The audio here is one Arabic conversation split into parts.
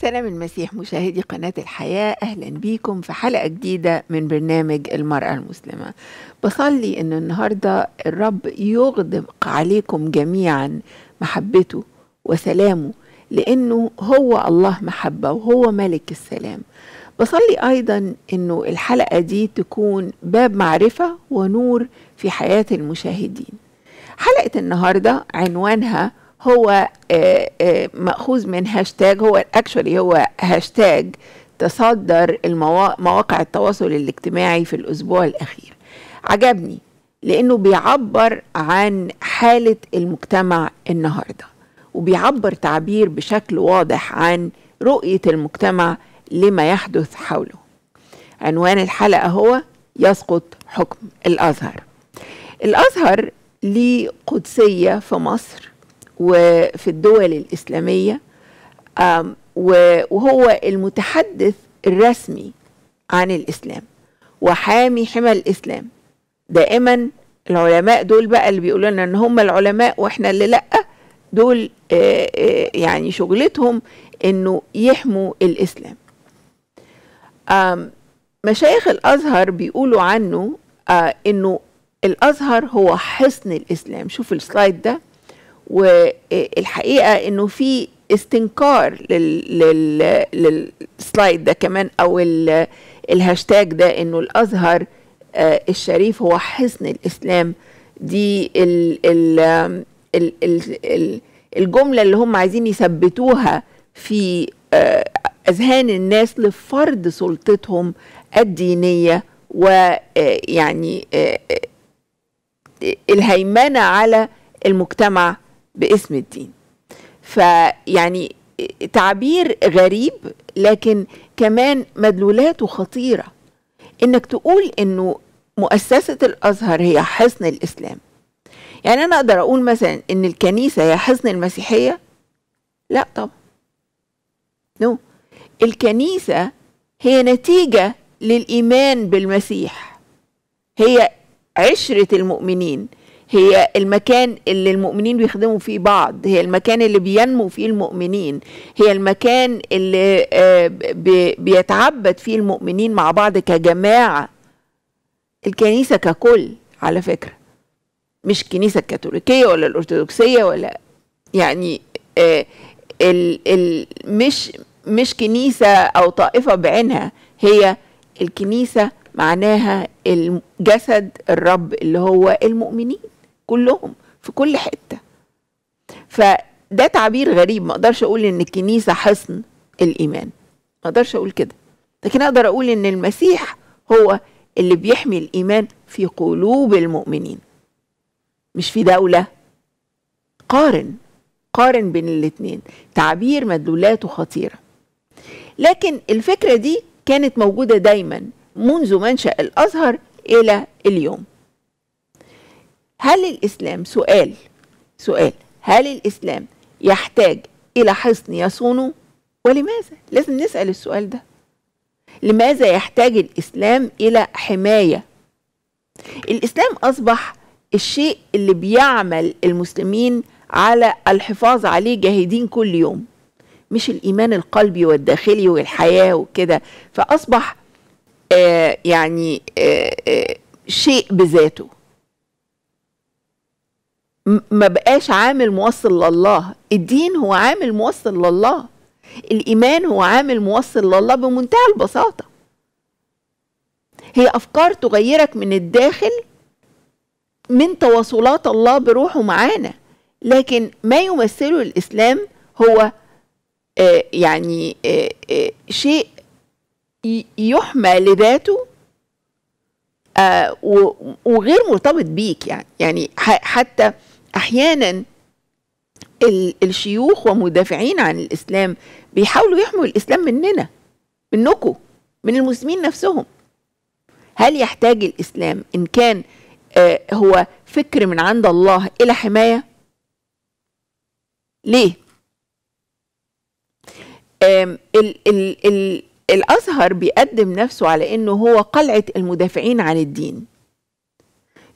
سلام المسيح مشاهدي قناة الحياة أهلا بيكم في حلقة جديدة من برنامج المرأة المسلمة بصلي أن النهاردة الرب يغدق عليكم جميعا محبته وسلامه لأنه هو الله محبة وهو ملك السلام بصلي أيضا أنه الحلقة دي تكون باب معرفة ونور في حياة المشاهدين حلقة النهاردة عنوانها هو مأخوذ من هاشتاج هو اكشولي هو هاشتاج تصدر مواقع التواصل الاجتماعي في الأسبوع الأخير عجبني لأنه بيعبر عن حالة المجتمع النهاردة وبيعبر تعبير بشكل واضح عن رؤية المجتمع لما يحدث حوله عنوان الحلقة هو يسقط حكم الأزهر الأزهر ليه قدسية في مصر وفي الدول الإسلامية وهو المتحدث الرسمي عن الإسلام وحامي حمى الإسلام دائما العلماء دول بقى اللي بيقولوا لنا ان هم العلماء واحنا اللي لا دول آه، آه، يعني شغلتهم انه يحموا الاسلام مشايخ الازهر بيقولوا عنه آه، انه الازهر هو حصن الاسلام شوف السلايد ده والحقيقه انه في استنكار للسلايد ده كمان او الهاشتاج ده انه الازهر آه، الشريف هو حصن الاسلام دي الـ الـ الـ الـ الـ الجمله اللي هم عايزين يثبتوها في آه، اذهان الناس لفرض سلطتهم الدينيه ويعني آه، الهيمنه على المجتمع باسم الدين فيعني تعبير غريب لكن كمان مدلولاته خطيرة انك تقول انه مؤسسة الازهر هي حصن الاسلام يعني انا اقدر اقول مثلا ان الكنيسة هي حصن المسيحية لا طبعا نو no. الكنيسة هي نتيجة للإيمان بالمسيح هي عشرة المؤمنين هي المكان اللي المؤمنين بيخدموا فيه بعض هي المكان اللي بينمو فيه المؤمنين هي المكان اللي آه، بيتعبد فيه المؤمنين مع بعض كجماعة الكنيسة ككل على فكرة مش الكنيسة الكاثوليكية ولا الأرثوذكسية ولا يعني آه، ال ال مش مش كنيسة أو طائفة بعينها هي الكنيسة معناها جسد الرب اللي هو المؤمنين كلهم في كل حته فده تعبير غريب ما اقدرش اقول ان الكنيسه حصن الايمان ما اقدرش اقول كده لكن اقدر اقول ان المسيح هو اللي بيحمي الايمان في قلوب المؤمنين مش في دوله قارن قارن بين الاثنين تعبير مدلولاته خطيره لكن الفكره دي كانت موجوده دايما منذ منشا الازهر الى اليوم هل الإسلام سؤال سؤال هل الإسلام يحتاج إلى حصن يصونه ولماذا لازم نسأل السؤال ده لماذا يحتاج الإسلام إلى حماية الإسلام أصبح الشيء اللي بيعمل المسلمين على الحفاظ عليه جاهدين كل يوم مش الإيمان القلبي والداخلي والحياة وكده فأصبح آه يعني آه آه شيء بذاته ما بقاش عامل موصل لله الدين هو عامل موصل لله الإيمان هو عامل موصل لله بمنتهى البساطة هي أفكار تغيرك من الداخل من تواصلات الله بروحه معانا لكن ما يمثله الإسلام هو آه، يعني آه، آه، شيء يحمى لذاته وغير مرتبط بيك يعني يعني حتى احيانا الشيوخ ومدافعين عن الاسلام بيحاولوا يحموا الاسلام مننا منكم من المسلمين نفسهم هل يحتاج الاسلام ان كان آه، هو فكر من عند الله الى حمايه ليه ال ال ال الازهر بيقدم نفسه على انه هو قلعه المدافعين عن الدين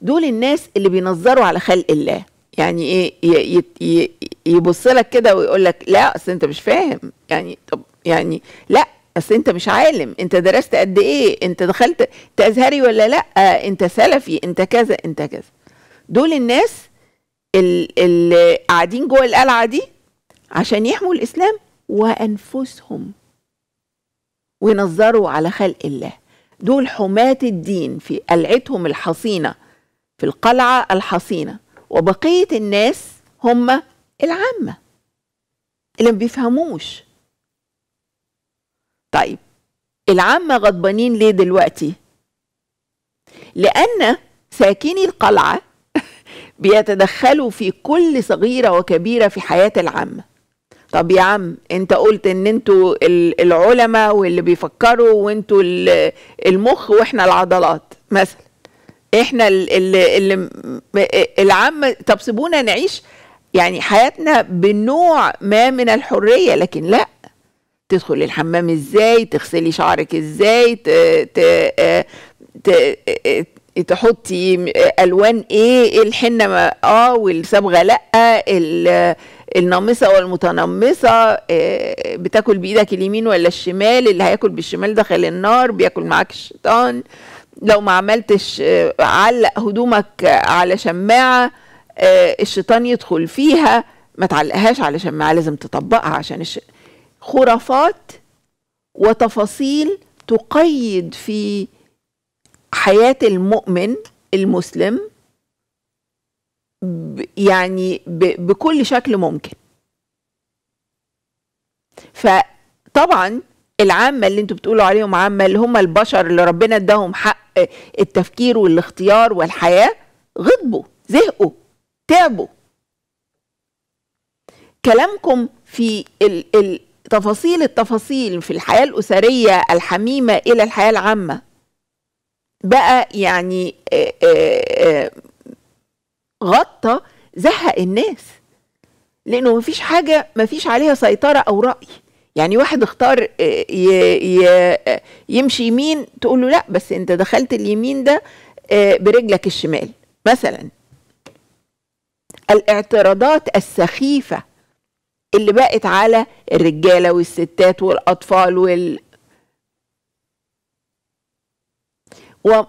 دول الناس اللي بينظروا على خلق الله يعني ايه يبص لك كده ويقول لك لا اصل انت مش فاهم يعني طب يعني لا اصل انت مش عالم انت درست قد ايه انت دخلت انت ازهري ولا لا آه، انت سلفي انت كذا انت كذا دول الناس اللي قاعدين جوه القلعه دي عشان يحموا الاسلام وانفسهم وينظروا على خلق الله دول حماة الدين في قلعتهم الحصينة في القلعة الحصينة وبقية الناس هم العامة اللي ما بيفهموش طيب العامة غضبانين ليه دلوقتي لأن ساكني القلعة بيتدخلوا في كل صغيرة وكبيرة في حياة العامة طب يا عم انت قلت ان انتوا العلماء واللي بيفكروا وانتوا المخ واحنا العضلات مثلا احنا اللي, اللي العامه طب سيبونا نعيش يعني حياتنا بنوع ما من الحريه لكن لا تدخلي الحمام ازاي تغسلي شعرك ازاي ت... ت... آه، ت... آه، تحطي الوان إيه؟, ايه الحنه ما... اه والصبغه لا النامصه والمتنمصه آه، بتاكل بايدك اليمين ولا الشمال اللي هياكل بالشمال دخل النار بياكل معاك الشيطان لو ما عملتش آه، علق هدومك على شماعة آه، الشيطان يدخل فيها ما تعلقهاش على شماعة لازم تطبقها عشان الش... خرافات وتفاصيل تقيد في حياة المؤمن المسلم يعني بكل شكل ممكن فطبعا العامه اللي انتوا بتقولوا عليهم عامه اللي هم البشر اللي ربنا اداهم حق التفكير والاختيار والحياه غضبوا زهقوا تعبوا كلامكم في ال ال تفاصيل التفاصيل في الحياه الاسريه الحميمه الى الحياه العامه بقى يعني آه، آه، آه، غطى زهق الناس لانه مفيش حاجه مفيش عليها سيطره او راي يعني واحد اختار آه، آه، يمشي يمين تقول له لا بس انت دخلت اليمين ده آه، برجلك الشمال مثلا الاعتراضات السخيفة اللي بقت على الرجالة والستات والأطفال وال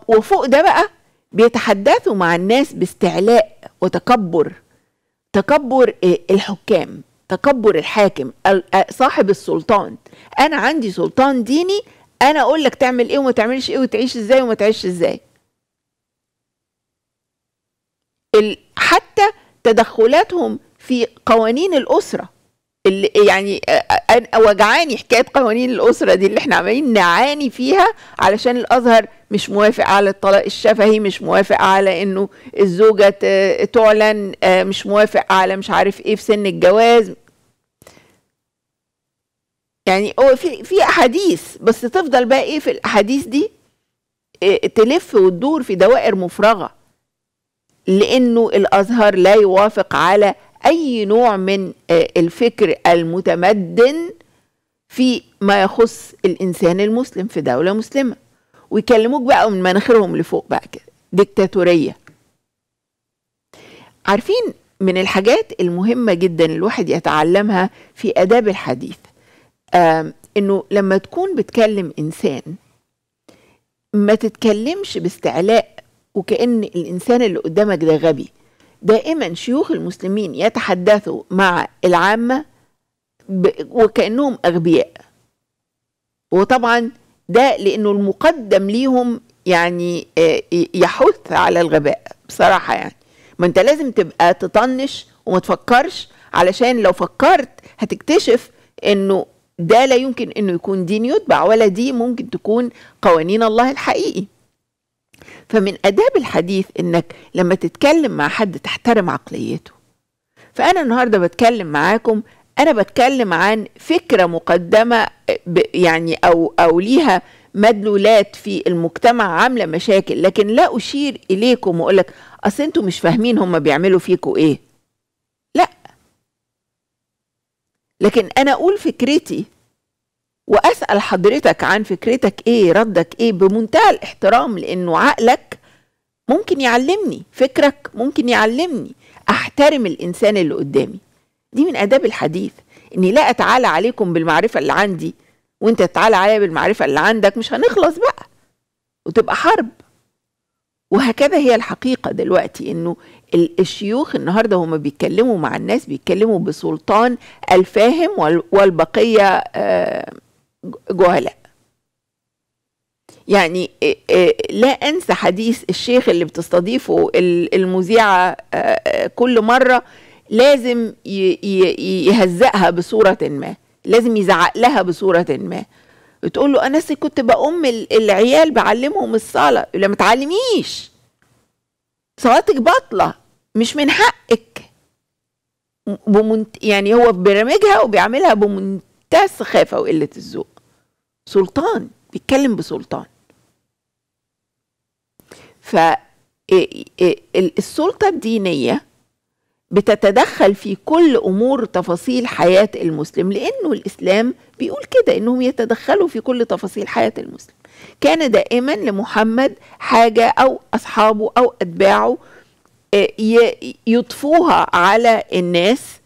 وفوق ده بقى بيتحدثوا مع الناس باستعلاء وتكبر تكبر الحكام تكبر الحاكم صاحب السلطان انا عندي سلطان ديني انا اقول لك تعمل ايه وما تعملش ايه وتعيش ازاي وما تعيش ازاي حتى تدخلاتهم في قوانين الاسره اللي يعني وجعاني حكايه قوانين الاسره دي اللي احنا عمالين نعاني فيها علشان الازهر مش موافق على الطلاق الشفهي مش موافق على انه الزوجه تعلن آه، مش موافق على مش عارف ايه في سن الجواز يعني هو في في احاديث بس تفضل بقى ايه في الاحاديث دي إيه تلف وتدور في دوائر مفرغه لانه الازهر لا يوافق على اي نوع من آه، الفكر المتمدن في ما يخص الانسان المسلم في دوله مسلمه ويكلموك بقى من مناخرهم لفوق بقى كده ديكتاتوريه عارفين من الحاجات المهمه جدا الواحد يتعلمها في اداب الحديث انه لما تكون بتكلم انسان ما تتكلمش باستعلاء وكأن الإنسان اللي قدامك ده غبي دائما شيوخ المسلمين يتحدثوا مع العامة وكأنهم أغبياء وطبعا ده لأنه المقدم ليهم يعني آه، يحث على الغباء بصراحة يعني ما انت لازم تبقى تطنش وما تفكرش علشان لو فكرت هتكتشف انه ده لا يمكن انه يكون دين يتبع ولا دي ممكن تكون قوانين الله الحقيقي فمن اداب الحديث انك لما تتكلم مع حد تحترم عقليته فانا النهارده بتكلم معاكم انا بتكلم عن فكره مقدمه يعني او او ليها مدلولات في المجتمع عامله مشاكل لكن لا اشير اليكم واقول لك اصل انتوا مش فاهمين هم بيعملوا فيكم ايه لكن انا اقول فكرتي واسال حضرتك عن فكرتك ايه ردك ايه بمنتهى الاحترام لانه عقلك ممكن يعلمني فكرك ممكن يعلمني احترم الانسان اللي قدامي دي من اداب الحديث اني لا اتعالى عليكم بالمعرفه اللي عندي وانت تتعالى عليا بالمعرفه اللي عندك مش هنخلص بقى وتبقى حرب وهكذا هي الحقيقه دلوقتي انه الشيوخ النهارده هم بيتكلموا مع الناس بيتكلموا بسلطان الفاهم والبقيه آه، جهلاء يعني لا انسى حديث الشيخ اللي بتستضيفه المذيعه كل مره لازم يهزقها بصوره ما لازم يزعق لها بصوره ما بتقول له انا كنت بأم العيال بعلمهم الصلاه لا ما تعلميش صلاتك باطله مش من حقك بمنت... يعني هو برامجها وبيعملها بمنتهى السخافة وقلة الذوق سلطان بيتكلم بسلطان ف السلطة الدينية بتتدخل في كل أمور تفاصيل حياة المسلم لأنه الإسلام بيقول كده إنهم يتدخلوا في كل تفاصيل حياة المسلم كان دائما لمحمد حاجة أو أصحابه أو أتباعه آه، يطفوها على الناس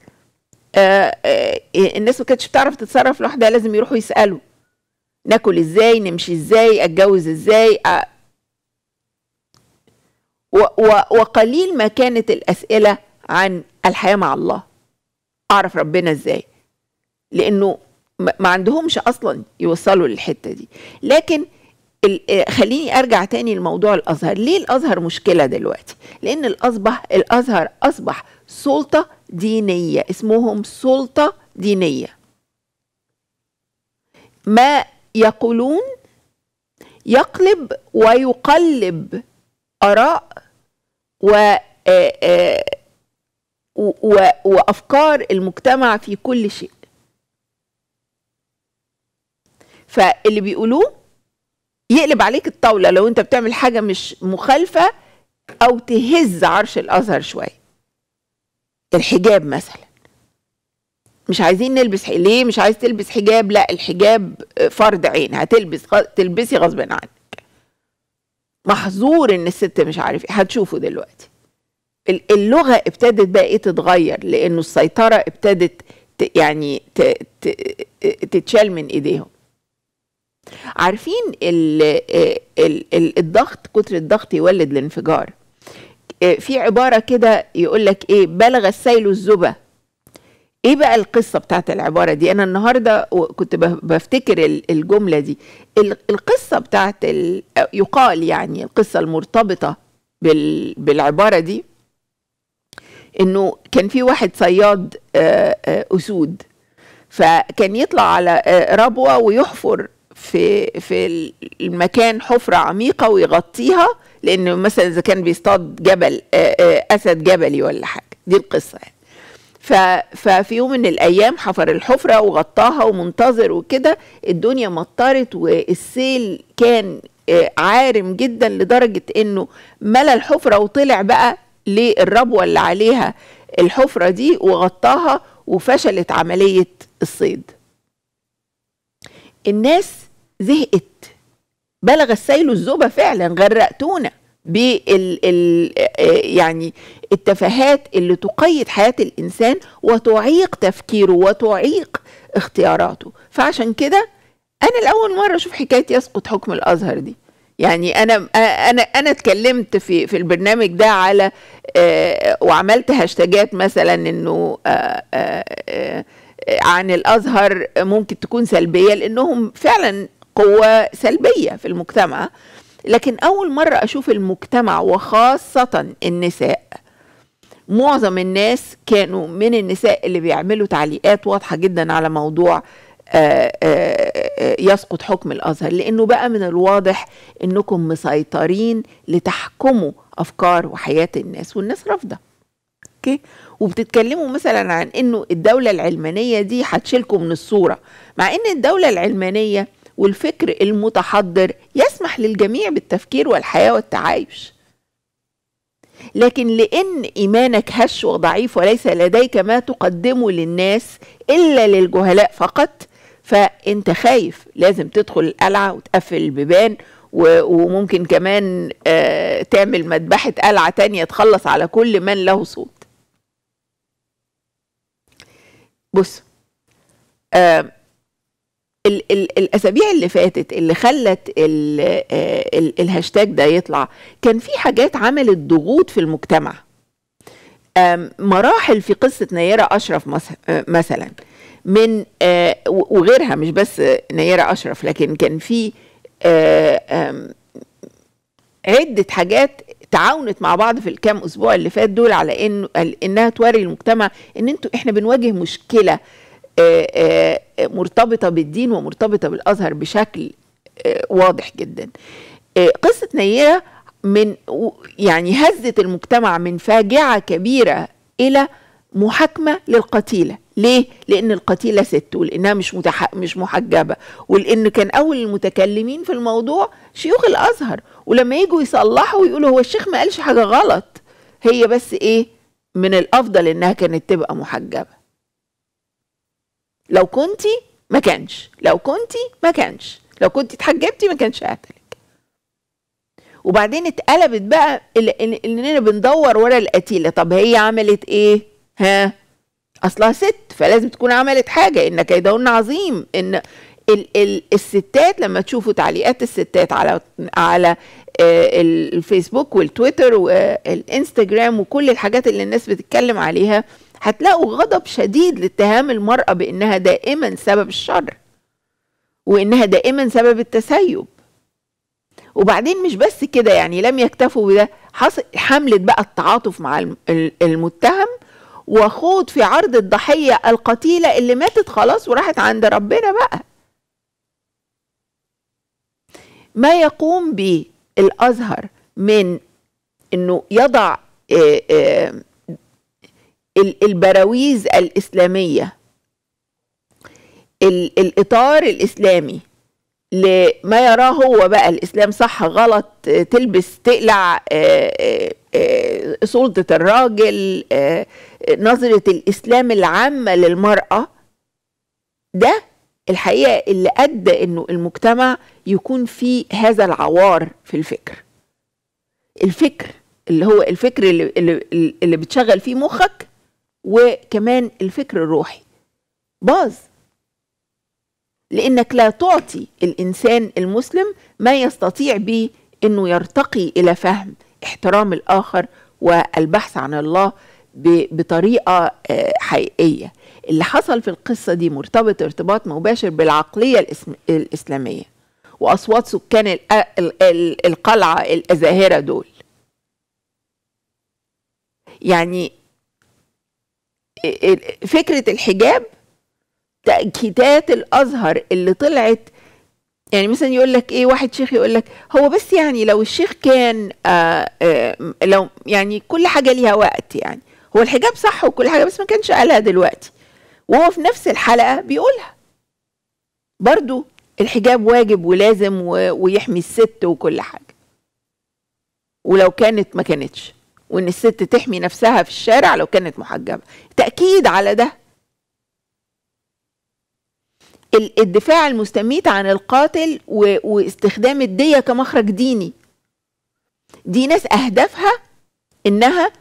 آه، آه، إيه، الناس ما كانتش بتعرف تتصرف لوحدها لازم يروحوا يسالوا ناكل ازاي نمشي ازاي اتجوز ازاي أ... و... و... وقليل ما كانت الاسئله عن الحياه مع الله اعرف ربنا ازاي لانه ما عندهمش اصلا يوصلوا للحته دي لكن آه، خليني ارجع تاني لموضوع الازهر ليه الازهر مشكله دلوقتي لان الاصبح الازهر اصبح سلطه دينيه اسمهم سلطه دينيه ما يقولون يقلب ويقلب اراء و آه، آه، وافكار المجتمع في كل شيء فاللي بيقولوه يقلب عليك الطاولة لو أنت بتعمل حاجة مش مخالفة أو تهز عرش الأزهر شوية الحجاب مثلا مش عايزين نلبس حجاب ليه مش عايز تلبس حجاب لا الحجاب فرض عين هتلبس تلبسي غصب عنك محظور ان الست مش عارف ايه هتشوفه دلوقتي اللغه ابتدت بقى ايه تتغير لانه السيطره ابتدت يعني تتشال من ايديهم عارفين الضغط كتر الضغط يولد الانفجار آه، في عبارة كده يقولك ايه بلغ السيل الزبا ايه بقى القصة بتاعت العبارة دي انا النهاردة كنت بفتكر الجملة دي القصة بتاعت يقال يعني القصة المرتبطة بالعبارة دي انه كان في واحد صياد آه، آه، اسود فكان يطلع على ربوه ويحفر في في المكان حفره عميقه ويغطيها لانه مثلا اذا كان بيصطاد جبل اسد جبلي ولا حاجه دي القصه يعني ففي يوم من الايام حفر الحفره وغطاها ومنتظر وكده الدنيا مطرت والسيل كان عارم جدا لدرجه انه ملى الحفره وطلع بقى للربوه اللي عليها الحفره دي وغطاها وفشلت عمليه الصيد الناس زهقت بلغ السيل الزوبة فعلا غرقتونا بال ال آه، يعني التفاهات اللي تقيد حياة الإنسان وتعيق تفكيره وتعيق اختياراته فعشان كده أنا الأول مرة أشوف حكاية يسقط حكم الأزهر دي يعني انا انا انا اتكلمت في في البرنامج ده على آه، وعملت هاشتاجات مثلا انه آه، عن الازهر ممكن تكون سلبيه لانهم فعلا قوة سلبية في المجتمع لكن أول مرة أشوف المجتمع وخاصة النساء معظم الناس كانوا من النساء اللي بيعملوا تعليقات واضحة جدا على موضوع آآ آه، آآ آه، آه، يسقط حكم الازهر لانه بقى من الواضح انكم مسيطرين لتحكموا افكار وحياه الناس والناس رافضه اوكي وبتتكلموا مثلا عن انه الدوله العلمانيه دي هتشيلكم من الصوره مع ان الدوله العلمانيه والفكر المتحضر يسمح للجميع بالتفكير والحياة والتعايش لكن لأن إيمانك هش وضعيف وليس لديك ما تقدمه للناس إلا للجهلاء فقط فأنت خايف لازم تدخل القلعة وتقفل البيبان وممكن كمان آه، تعمل مذبحة قلعة تانية تخلص على كل من له صوت بص آه، ال ال الاسابيع اللي فاتت اللي خلت ال آه، ال الهاشتاج ده يطلع كان في حاجات عملت ضغوط في المجتمع مراحل في قصه نيره اشرف آه، مثلا من آه، وغيرها مش بس نيره اشرف لكن كان في عده حاجات تعاونت مع بعض في الكام اسبوع اللي فات دول على ان انها توري المجتمع ان انتوا احنا بنواجه مشكله آه، آه، آه، مرتبطه بالدين ومرتبطه بالازهر بشكل واضح جدا قصه نيره من يعني هزت المجتمع من فاجعه كبيره الى محاكمه للقتيله ليه لان القتيله ست ولانها مش متح... مش محجبه ولان كان اول المتكلمين في الموضوع شيوخ الازهر ولما يجوا يصلحوا يقولوا هو الشيخ ما قالش حاجه غلط هي بس ايه من الافضل انها كانت تبقى محجبه لو كنتي ما كانش لو كنتي ما كانش لو كنتي اتحجبتي ما كانش قتلك وبعدين اتقلبت بقى اننا بندور ورا القتيله طب هي عملت ايه ها اصلها ست فلازم تكون عملت حاجه ان كيدهن عظيم ان ال ال الستات لما تشوفوا تعليقات الستات على على آه، الفيسبوك والتويتر والانستجرام آه، وكل الحاجات اللي الناس بتتكلم عليها هتلاقوا غضب شديد لاتهام المرأة بأنها دائما سبب الشر وإنها دائما سبب التسيب وبعدين مش بس كده يعني لم يكتفوا بده حملت بقى التعاطف مع المتهم وخوض في عرض الضحية القتيلة اللي ماتت خلاص وراحت عند ربنا بقى ما يقوم به الأزهر من أنه يضع آآ آآ البراويز الإسلامية الإطار الإسلامي لما يراه هو بقى الإسلام صح غلط تلبس تقلع آه، آه، آه، سلطة الراجل نظرة الإسلام العامة للمرأة ده الحقيقة اللي أدى أنه المجتمع يكون فيه هذا العوار في الفكر الفكر اللي هو الفكر اللي, اللي, اللي بتشغل فيه مخك وكمان الفكر الروحي باظ لانك لا تعطي الانسان المسلم ما يستطيع به انه يرتقي الى فهم احترام الاخر والبحث عن الله بطريقه آه، حقيقيه اللي حصل في القصه دي مرتبط ارتباط مباشر بالعقليه الاسلاميه واصوات سكان القلعه الازاهره دول يعني فكره الحجاب تاكيدات الازهر اللي طلعت يعني مثلا يقول لك ايه واحد شيخ يقول لك هو بس يعني لو الشيخ كان آآ آه، آآ آه، لو يعني كل حاجه ليها وقت يعني هو الحجاب صح وكل حاجه بس ما كانش قالها دلوقتي وهو في نفس الحلقه بيقولها برضو الحجاب واجب ولازم ويحمي الست وكل حاجه ولو كانت ما كانتش وان الست تحمي نفسها في الشارع لو كانت محجبه تاكيد على ده الدفاع المستميت عن القاتل واستخدام الديه كمخرج ديني دي ناس اهدافها انها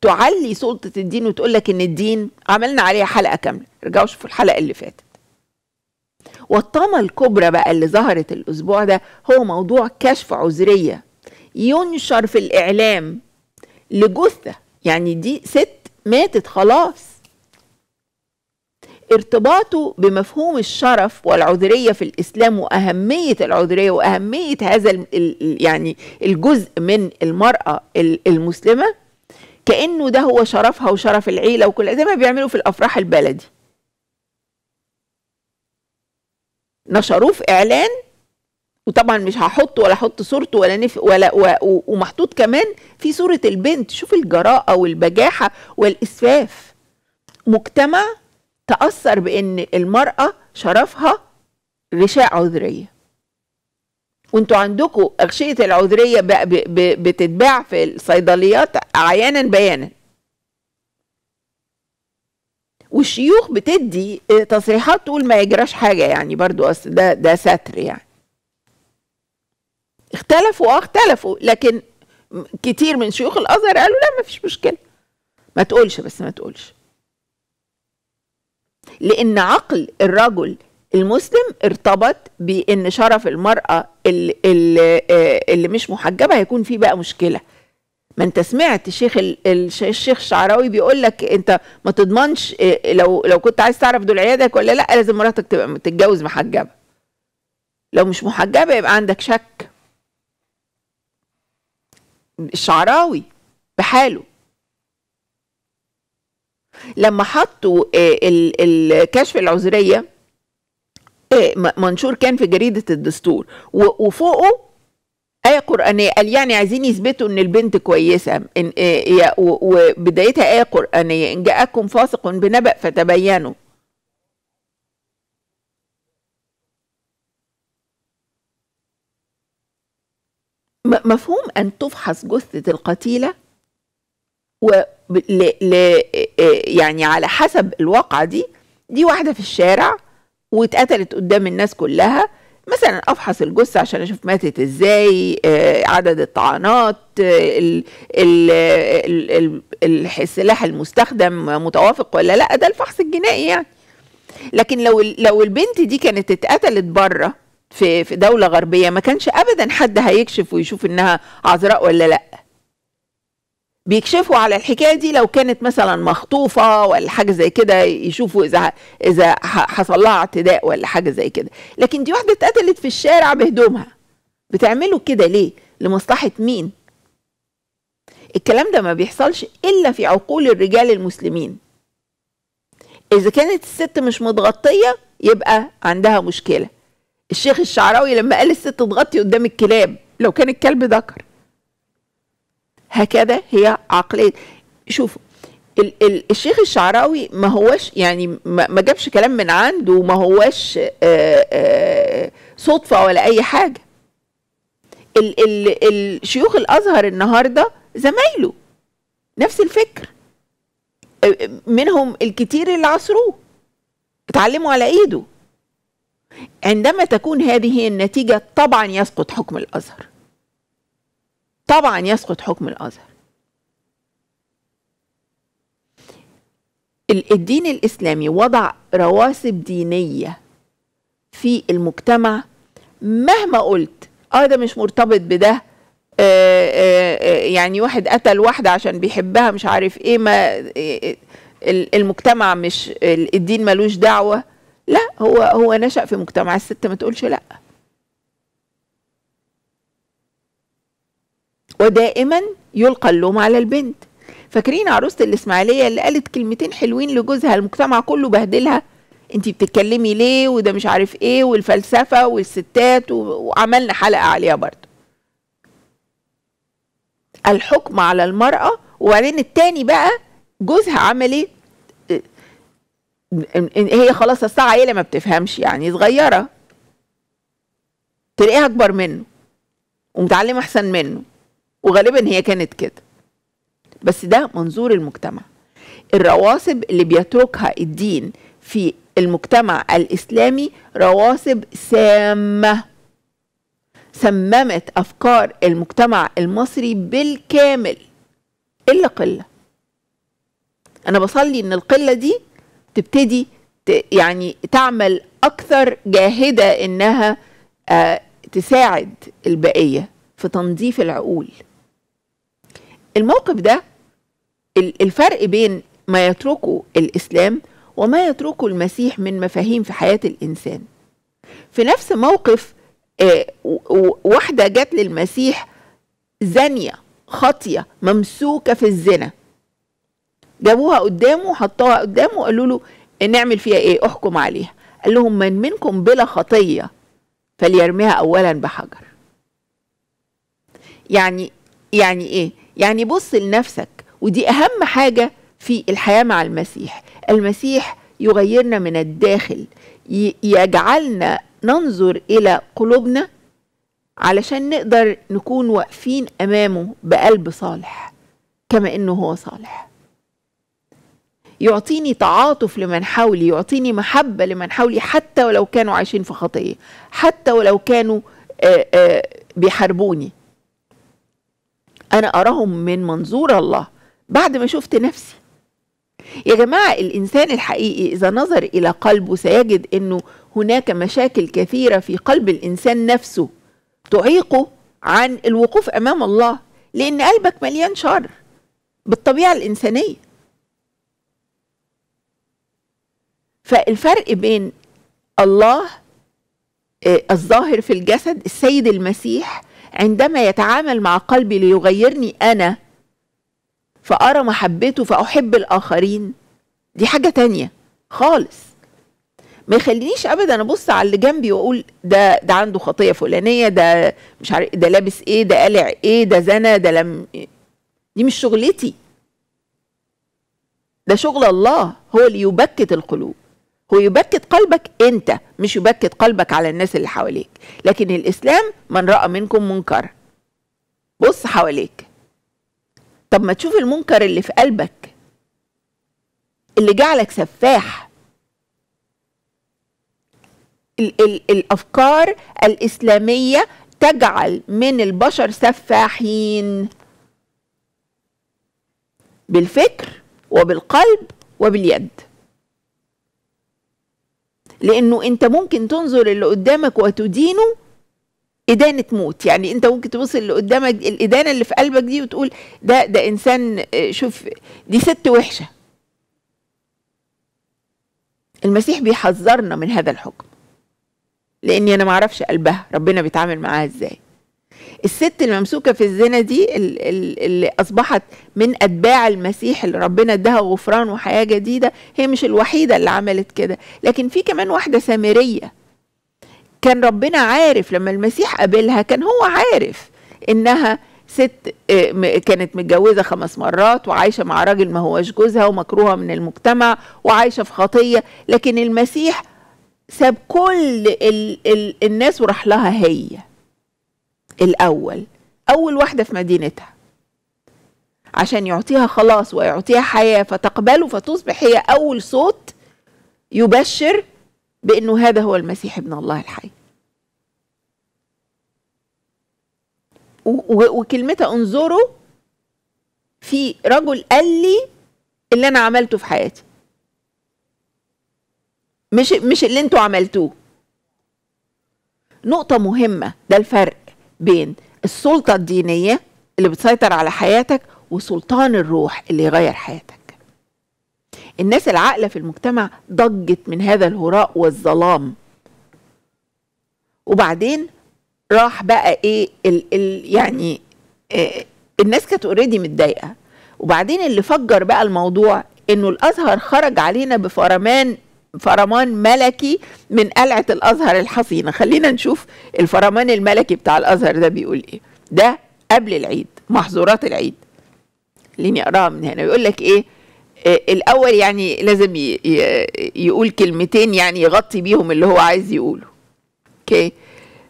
تعلي سلطه الدين وتقول لك ان الدين عملنا عليها حلقه كامله ارجعوا شوفوا الحلقه اللي فاتت والطامه الكبرى بقى اللي ظهرت الاسبوع ده هو موضوع كشف عذريه ينشر في الاعلام لجثة يعني دي ست ماتت خلاص ارتباطه بمفهوم الشرف والعذرية في الإسلام وأهمية العذرية وأهمية هذا يعني الجزء من المرأة المسلمة كأنه ده هو شرفها وشرف العيلة وكل زي ما بيعملوا في الأفراح البلدي نشروه في إعلان وطبعا مش هحط ولا احط صورته ولا نف ولا و... ومحطوط كمان في صوره البنت شوف الجراءه والبجاحه والاسفاف مجتمع تاثر بان المراه شرفها غشاء عذريه وانتوا عندكم اغشيه العذريه ب... ب... ب... بتتباع في الصيدليات عيانا بيانا والشيوخ بتدي تصريحات تقول ما يجراش حاجه يعني برضو اصل ده ده ستر يعني اختلفوا اه اختلفوا لكن كتير من شيوخ الازهر قالوا لا ما فيش مشكله ما تقولش بس ما تقولش لان عقل الرجل المسلم ارتبط بان شرف المراه اللي, آه، اللي مش محجبه هيكون فيه بقى مشكله ما انت سمعت الشيخ الشيخ الشعراوي بيقول لك انت ما تضمنش آه، لو لو كنت عايز تعرف دول عيادك ولا لا لازم مراتك تبقى تتجوز محجبه لو مش محجبه يبقى عندك شك الشعراوي بحاله لما حطوا آه، الكشف العذريه آه، منشور كان في جريده الدستور وفوقه آية قرآنية قال يعني عايزين يثبتوا إن البنت كويسة إن آه، وبدايتها آية قرآنية إن جاءكم فاسق بنبأ فتبينوا مفهوم أن تفحص جثة القتيلة و ل... ل... يعني على حسب الواقعة دي دي واحدة في الشارع واتقتلت قدام الناس كلها مثلا افحص الجثه عشان اشوف ماتت ازاي عدد الطعنات السلاح المستخدم متوافق ولا لا ده الفحص الجنائي يعني لكن لو لو البنت دي كانت اتقتلت بره في في دوله غربيه ما كانش ابدا حد هيكشف ويشوف انها عذراء ولا لا بيكشفوا على الحكايه دي لو كانت مثلا مخطوفه ولا حاجه زي كده يشوفوا اذا اذا حصل لها اعتداء ولا حاجه زي كده لكن دي واحده اتقتلت في الشارع بهدومها بتعملوا كده ليه لمصلحه مين الكلام ده ما بيحصلش الا في عقول الرجال المسلمين اذا كانت الست مش متغطيه يبقى عندها مشكله الشيخ الشعراوي لما قال الست تغطي قدام الكلاب لو كان الكلب ذكر هكذا هي عقلية شوفوا ال ال الشيخ الشعراوي ما هوش يعني ما جابش كلام من عنده وما هوش آآ آآ صدفة ولا أي حاجة ال ال الشيوخ الأزهر النهاردة زمايله نفس الفكر منهم الكتير اللي عصروه اتعلموا على ايده عندما تكون هذه النتيجة طبعا يسقط حكم الأزهر طبعا يسقط حكم الأزهر الدين الإسلامي وضع رواسب دينية في المجتمع مهما قلت اه ده مش مرتبط بده آآ آه، آآ آه، آه، يعني واحد قتل واحدة عشان بيحبها مش عارف ايه ما المجتمع مش الدين ملوش دعوة لا هو هو نشأ في مجتمع الست ما تقولش لا ودائما يلقى اللوم على البنت فاكرين عروسة الإسماعيلية اللي قالت كلمتين حلوين لجوزها المجتمع كله بهدلها انت بتتكلمي ليه وده مش عارف ايه والفلسفة والستات وعملنا حلقة عليها برضه الحكم على المرأة وبعدين التاني بقى جوزها عمل ايه هي خلاص الساعة عيلة ما بتفهمش يعني صغيرة تلاقيها أكبر منه ومتعلمة أحسن منه وغالبا هي كانت كده بس ده منظور المجتمع الرواسب اللي بيتركها الدين في المجتمع الإسلامي رواسب سامة سممت أفكار المجتمع المصري بالكامل إلا قلة أنا بصلي إن القلة دي تبتدي يعني تعمل اكثر جاهده انها آه، تساعد البقيه في تنظيف العقول الموقف ده الفرق بين ما يتركه الاسلام وما يتركه المسيح من مفاهيم في حياه الانسان في نفس موقف آه، واحده جت للمسيح زانيه خاطيه ممسوكه في الزنا جابوها قدامه وحطوها قدامه وقالوا له إيه، نعمل فيها ايه احكم عليها قال لهم من منكم بلا خطيه فليرميها اولا بحجر يعني يعني ايه يعني بص لنفسك ودي اهم حاجه في الحياه مع المسيح المسيح يغيرنا من الداخل يجعلنا ننظر الى قلوبنا علشان نقدر نكون واقفين امامه بقلب صالح كما انه هو صالح يعطيني تعاطف لمن حولي يعطيني محبة لمن حولي حتى ولو كانوا عايشين في خطية حتى ولو كانوا آه، آه، بيحاربوني أنا أراهم من منظور الله بعد ما شفت نفسي يا جماعة الإنسان الحقيقي إذا نظر إلى قلبه سيجد أنه هناك مشاكل كثيرة في قلب الإنسان نفسه تعيقه عن الوقوف أمام الله لأن قلبك مليان شر بالطبيعة الإنسانية فالفرق بين الله آه، الظاهر في الجسد السيد المسيح عندما يتعامل مع قلبي ليغيرني انا فارى محبته فاحب الاخرين دي حاجه تانية خالص ما يخلينيش ابدا ابص على اللي جنبي واقول ده ده عنده خطيه فلانيه ده مش عارف ده لابس ايه ده قلع ايه ده زنى ده لم دي مش شغلتي ده شغل الله هو اللي يبكت القلوب هو يبكت قلبك انت مش يبكت قلبك على الناس اللي حواليك لكن الاسلام من راى منكم منكر بص حواليك طب ما تشوف المنكر اللي في قلبك اللي جعلك سفاح ال ال الافكار الاسلاميه تجعل من البشر سفاحين بالفكر وبالقلب وباليد لانه انت ممكن تنظر اللي قدامك وتدينه إدانة موت يعني أنت ممكن تبص اللي قدامك الإدانة اللي في قلبك دي وتقول ده ده إنسان آه، شوف دي ست وحشة المسيح بيحذرنا من هذا الحكم لأني أنا معرفش قلبها ربنا بيتعامل معاها إزاي الست الممسوكه في الزنا دي اللي اصبحت من اتباع المسيح اللي ربنا اداها غفران وحياه جديده هي مش الوحيده اللي عملت كده لكن في كمان واحده سامريه كان ربنا عارف لما المسيح قابلها كان هو عارف انها ست آه، كانت متجوزه خمس مرات وعايشه مع راجل ما هوش جوزها ومكروهه من المجتمع وعايشه في خطيه لكن المسيح ساب كل الناس وراح لها هي الأول أول واحدة في مدينتها عشان يعطيها خلاص ويعطيها حياة فتقبله فتصبح هي أول صوت يبشر بأنه هذا هو المسيح ابن الله الحي وكلمتها انظروا في رجل قال لي اللي انا عملته في حياتي مش مش اللي انتوا عملتوه نقطه مهمه ده الفرق بين السلطة الدينية اللي بتسيطر على حياتك وسلطان الروح اللي يغير حياتك الناس العاقلة في المجتمع ضجت من هذا الهراء والظلام وبعدين راح بقى ايه الـ الـ يعني إيه الناس كانت اوريدي متضايقه وبعدين اللي فجر بقى الموضوع انه الازهر خرج علينا بفرمان فرمان ملكي من قلعة الأزهر الحصينة خلينا نشوف الفرمان الملكي بتاع الأزهر ده بيقول إيه ده قبل العيد محظورات العيد خليني أقراها من هنا يقول لك إيه آه، الأول يعني لازم يقول كلمتين يعني يغطي بيهم اللي هو عايز يقوله أوكي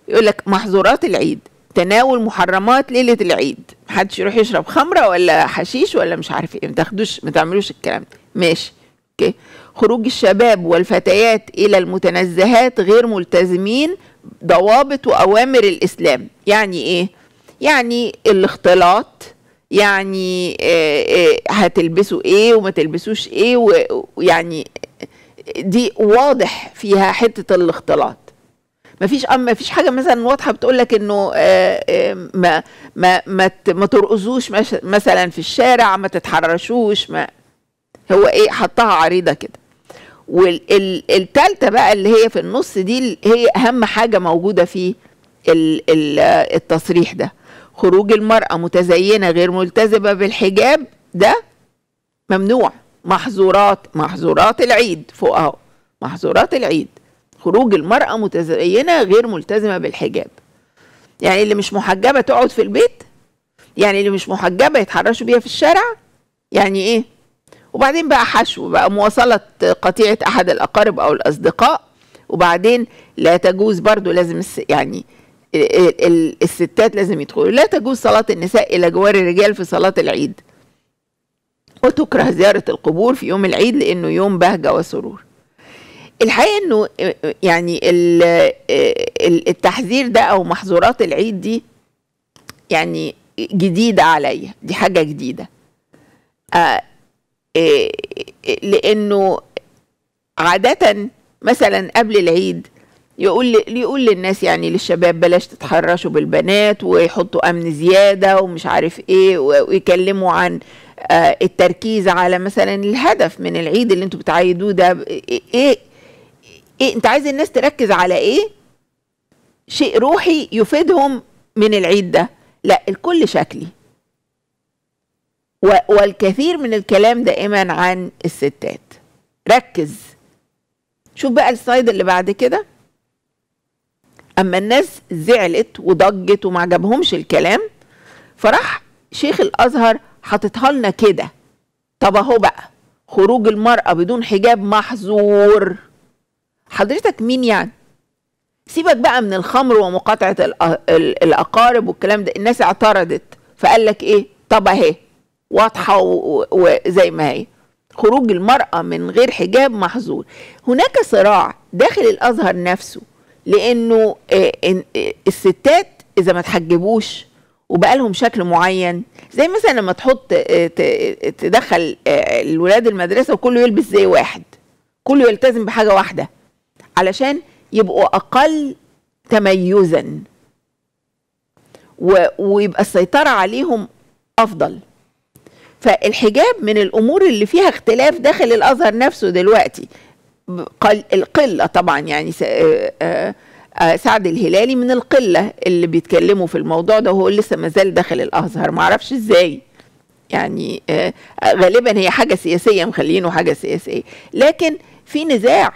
يقول لك محظورات العيد تناول محرمات ليلة العيد محدش يروح يشرب خمرة ولا حشيش ولا مش عارف ايه ما تاخدوش ما تعملوش الكلام ده ماشي اوكي خروج الشباب والفتيات إلى المتنزهات غير ملتزمين ضوابط وأوامر الإسلام يعني إيه؟ يعني الاختلاط يعني آه، آه، هتلبسوا ايه وما تلبسوش ايه ويعني دي واضح فيها حته الاختلاط مفيش مفيش حاجه مثلا واضحه بتقول لك انه آه، ما ما ما ما ترقصوش مثلا في الشارع ما تتحرشوش ما هو ايه حطها عريضه كده والتالتة بقى اللي هي في النص دي هي اهم حاجه موجوده في التصريح ده خروج المراه متزينه غير ملتزمه بالحجاب ده ممنوع محظورات محظورات العيد فوق اهو محظورات العيد خروج المرأة متزينة غير ملتزمة بالحجاب يعني اللي مش محجبة تقعد في البيت يعني اللي مش محجبة يتحرشوا بيها في الشارع يعني ايه وبعدين بقى حشو بقى مواصلة قطيعة أحد الأقارب أو الأصدقاء وبعدين لا تجوز برضو لازم يعني الستات لازم يدخلوا لا تجوز صلاة النساء إلى جوار الرجال في صلاة العيد وتكره زيارة القبور في يوم العيد لأنه يوم بهجة وسرور الحقيقة أنه يعني التحذير ده أو محظورات العيد دي يعني جديدة عليا دي حاجة جديدة آه، إيه، لانه عاده مثلا قبل العيد يقول يقول للناس يعني للشباب بلاش تتحرشوا بالبنات ويحطوا امن زياده ومش عارف ايه ويكلموا عن آه، التركيز على مثلا الهدف من العيد اللي انتوا بتعيدوه ده إيه،, ايه ايه انت عايز الناس تركز على ايه شيء روحي يفيدهم من العيد ده لا الكل شكلي والكثير من الكلام دائما عن الستات ركز شوف بقى السلايد اللي بعد كده اما الناس زعلت وضجت وما عجبهمش الكلام فراح شيخ الازهر حاططها لنا كده طب اهو بقى خروج المراه بدون حجاب محظور حضرتك مين يعني سيبك بقى من الخمر ومقاطعه الاقارب والكلام ده الناس اعترضت فقال لك ايه طب اهي واضحه وزي ما هي خروج المراه من غير حجاب محظور هناك صراع داخل الازهر نفسه لانه آه، آه، الستات اذا ما تحجبوش وبقى لهم شكل معين زي مثلا لما تحط آه، تدخل الولاد المدرسه وكله يلبس زي واحد كله يلتزم بحاجه واحده علشان يبقوا اقل تميزا ويبقى السيطره عليهم افضل فالحجاب من الامور اللي فيها اختلاف داخل الازهر نفسه دلوقتي قل القله طبعا يعني آه، آه، آه، سعد الهلالي من القله اللي بيتكلموا في الموضوع ده وهو لسه ما زال داخل الازهر معرفش ازاي يعني غالبا هي حاجه سياسيه مخلينه حاجه سياسيه لكن في نزاع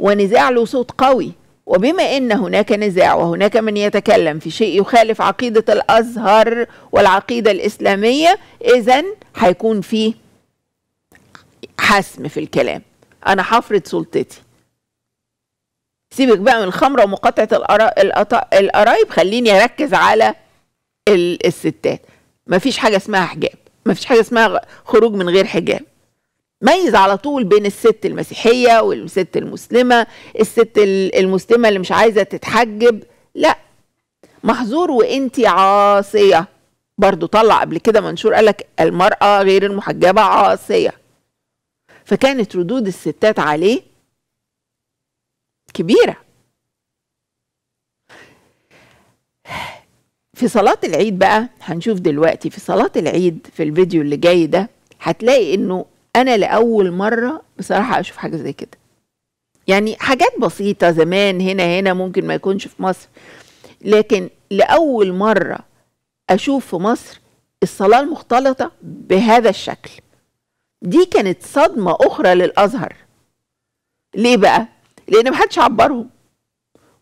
ونزاع له صوت قوي وبما ان هناك نزاع وهناك من يتكلم في شيء يخالف عقيده الازهر والعقيده الاسلاميه اذا هيكون فيه حسم في الكلام انا هفرض سلطتي سيبك بقى من الخمره ومقاطعه القرايب خليني اركز على الستات مفيش حاجه اسمها حجاب مفيش حاجه اسمها خروج من غير حجاب ميز على طول بين الست المسيحية والست المسلمة الست المسلمة اللي مش عايزة تتحجب لا محظور وانتي عاصية برضو طلع قبل كده منشور قالك المرأة غير المحجبة عاصية فكانت ردود الستات عليه كبيرة في صلاة العيد بقى هنشوف دلوقتي في صلاة العيد في الفيديو اللي جاي ده هتلاقي انه انا لاول مره بصراحه اشوف حاجه زي كده يعني حاجات بسيطه زمان هنا هنا ممكن ما يكونش في مصر لكن لاول مره اشوف في مصر الصلاه المختلطه بهذا الشكل دي كانت صدمه اخرى للازهر ليه بقى لان محدش عبرهم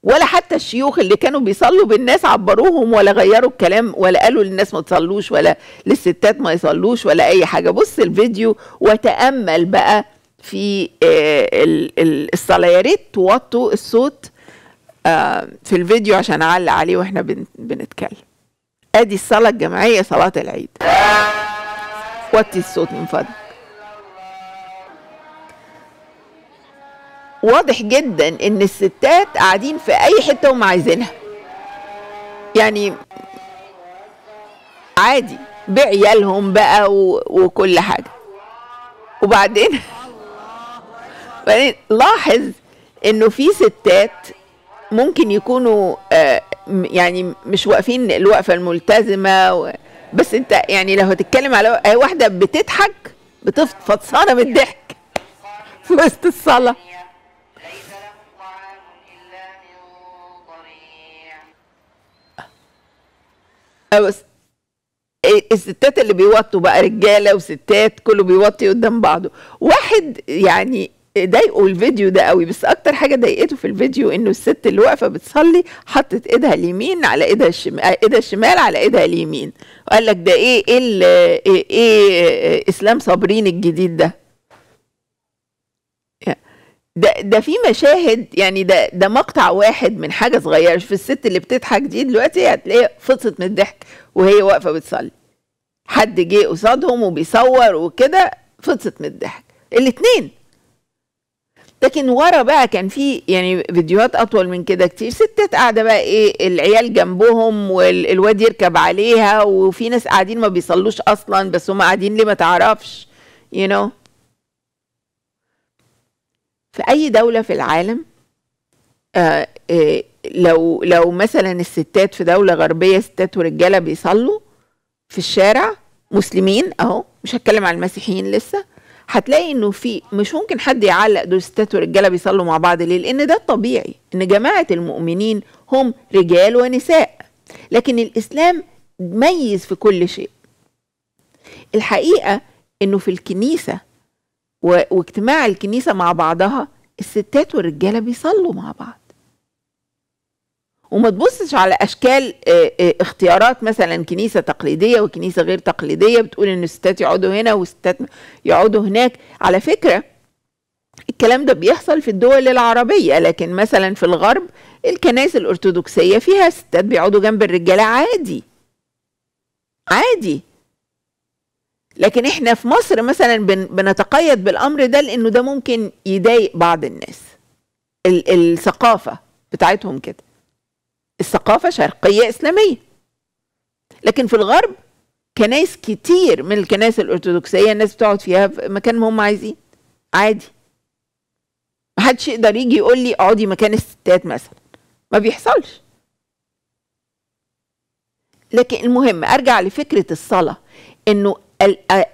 ولا حتى الشيوخ اللي كانوا بيصلوا بالناس عبروهم ولا غيروا الكلام ولا قالوا للناس ما تصلوش ولا للستات ما يصلوش ولا اي حاجه بص الفيديو وتامل بقى في آه، الصلاه يا ريت توطوا الصوت آه، في الفيديو عشان اعلق عليه واحنا بنتكلم ادي الصلاه الجماعيه صلاه العيد وطي الصوت من فضلك واضح جدا ان الستات قاعدين في اي حته هم عايزينها يعني عادي بعيالهم بقى و... وكل حاجه وبعدين بعدين لاحظ انه في ستات ممكن يكونوا آه، يعني مش واقفين الوقفه الملتزمه و... بس انت يعني لو هتتكلم على واحده بتضحك بتفطسانه من الضحك في وسط الصلاه أه، إيه، الستات اللي بيوطوا بقى رجاله وستات كله بيوطي قدام بعضه واحد يعني ضايقه الفيديو ده قوي بس اكتر حاجه ضايقته في الفيديو انه الست اللي واقفه بتصلي حطت ايدها اليمين على ايدها الشمال آه، ايدها الشمال على ايدها اليمين وقال لك ده ايه ايه, إيه, إيه, إيه اسلام صابرين الجديد ده ده ده في مشاهد يعني ده ده مقطع واحد من حاجه صغيره في الست اللي بتضحك دي دلوقتي هتلاقيها فصت من الضحك وهي واقفه بتصلي حد جه قصادهم وبيصور وكده فصت من الضحك الاثنين لكن ورا بقى كان في يعني فيديوهات اطول من كده كتير ستات قاعده بقى ايه العيال جنبهم والواد يركب عليها وفي ناس قاعدين ما بيصلوش اصلا بس هم قاعدين ليه ما تعرفش يو you know في اي دوله في العالم آه،, آه لو لو مثلا الستات في دوله غربيه ستات ورجاله بيصلوا في الشارع مسلمين اهو مش هتكلم عن المسيحيين لسه هتلاقي انه في مش ممكن حد يعلق دول ستات ورجاله بيصلوا مع بعض ليه لان ده الطبيعي ان جماعه المؤمنين هم رجال ونساء لكن الاسلام ميز في كل شيء الحقيقه انه في الكنيسه و... واجتماع الكنيسة مع بعضها الستات والرجالة بيصلوا مع بعض وما تبصش على اشكال اختيارات مثلا كنيسه تقليديه وكنيسه غير تقليديه بتقول ان الستات يقعدوا هنا والستات يقعدوا هناك على فكره الكلام ده بيحصل في الدول العربيه لكن مثلا في الغرب الكنائس الارثوذكسيه فيها ستات بيقعدوا جنب الرجاله عادي عادي لكن احنا في مصر مثلا بنتقيد بالامر ده لانه ده ممكن يضايق بعض الناس ال الثقافه بتاعتهم كده الثقافه شرقيه اسلاميه لكن في الغرب كنايس كتير من الكنائس الارثوذكسيه الناس بتقعد فيها في مكان ما هم عايزين عادي محدش يقدر يجي يقول لي اقعدي مكان الستات مثلا ما بيحصلش لكن المهم ارجع لفكره الصلاه انه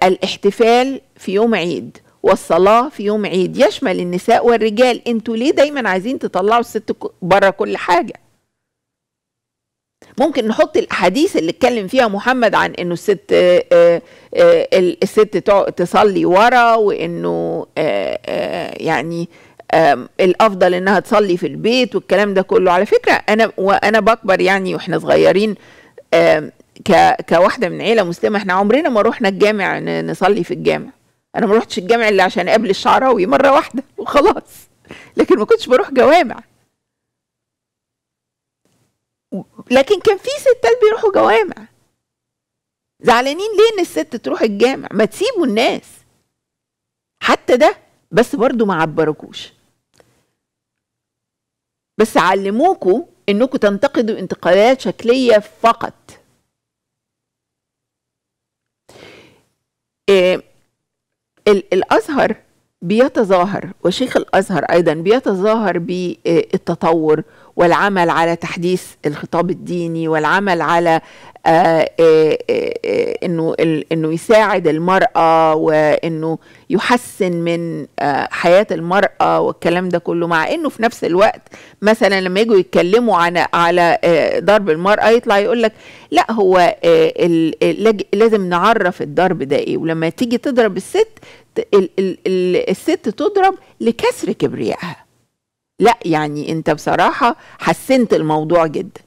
الاحتفال في يوم عيد والصلاة في يوم عيد يشمل النساء والرجال انتوا ليه دايما عايزين تطلعوا الست بره كل حاجة ممكن نحط الاحاديث اللي اتكلم فيها محمد عن انه الست آه، آه، آه، الست تصلي ورا وانه يعني الافضل انها تصلي في البيت والكلام ده كله على فكره انا وانا بكبر يعني واحنا صغيرين ك... كواحده من عيله مسلمه احنا عمرنا ما رحنا الجامع نصلي في الجامع انا ما رحتش الجامع الا عشان اقابل الشعراوي مره واحده وخلاص لكن ما كنتش بروح جوامع لكن كان في ستات بيروحوا جوامع زعلانين ليه ان الست تروح الجامع ما تسيبوا الناس حتى ده بس برضو ما عبركوش بس علموكوا انكم تنتقدوا انتقادات شكليه فقط إيه، الازهر بيتظاهر وشيخ الازهر ايضا بيتظاهر بالتطور والعمل على تحديث الخطاب الديني والعمل على آه، آه، آه، انه انه يساعد المراه وانه يحسن من حياه المراه والكلام ده كله مع انه في نفس الوقت مثلا لما يجوا يتكلموا عن على ضرب المراه يطلع يقول لك لا هو لازم نعرف الضرب ده ايه ولما تيجي تضرب الست الست تضرب لكسر كبريائها لا يعني انت بصراحه حسنت الموضوع جدا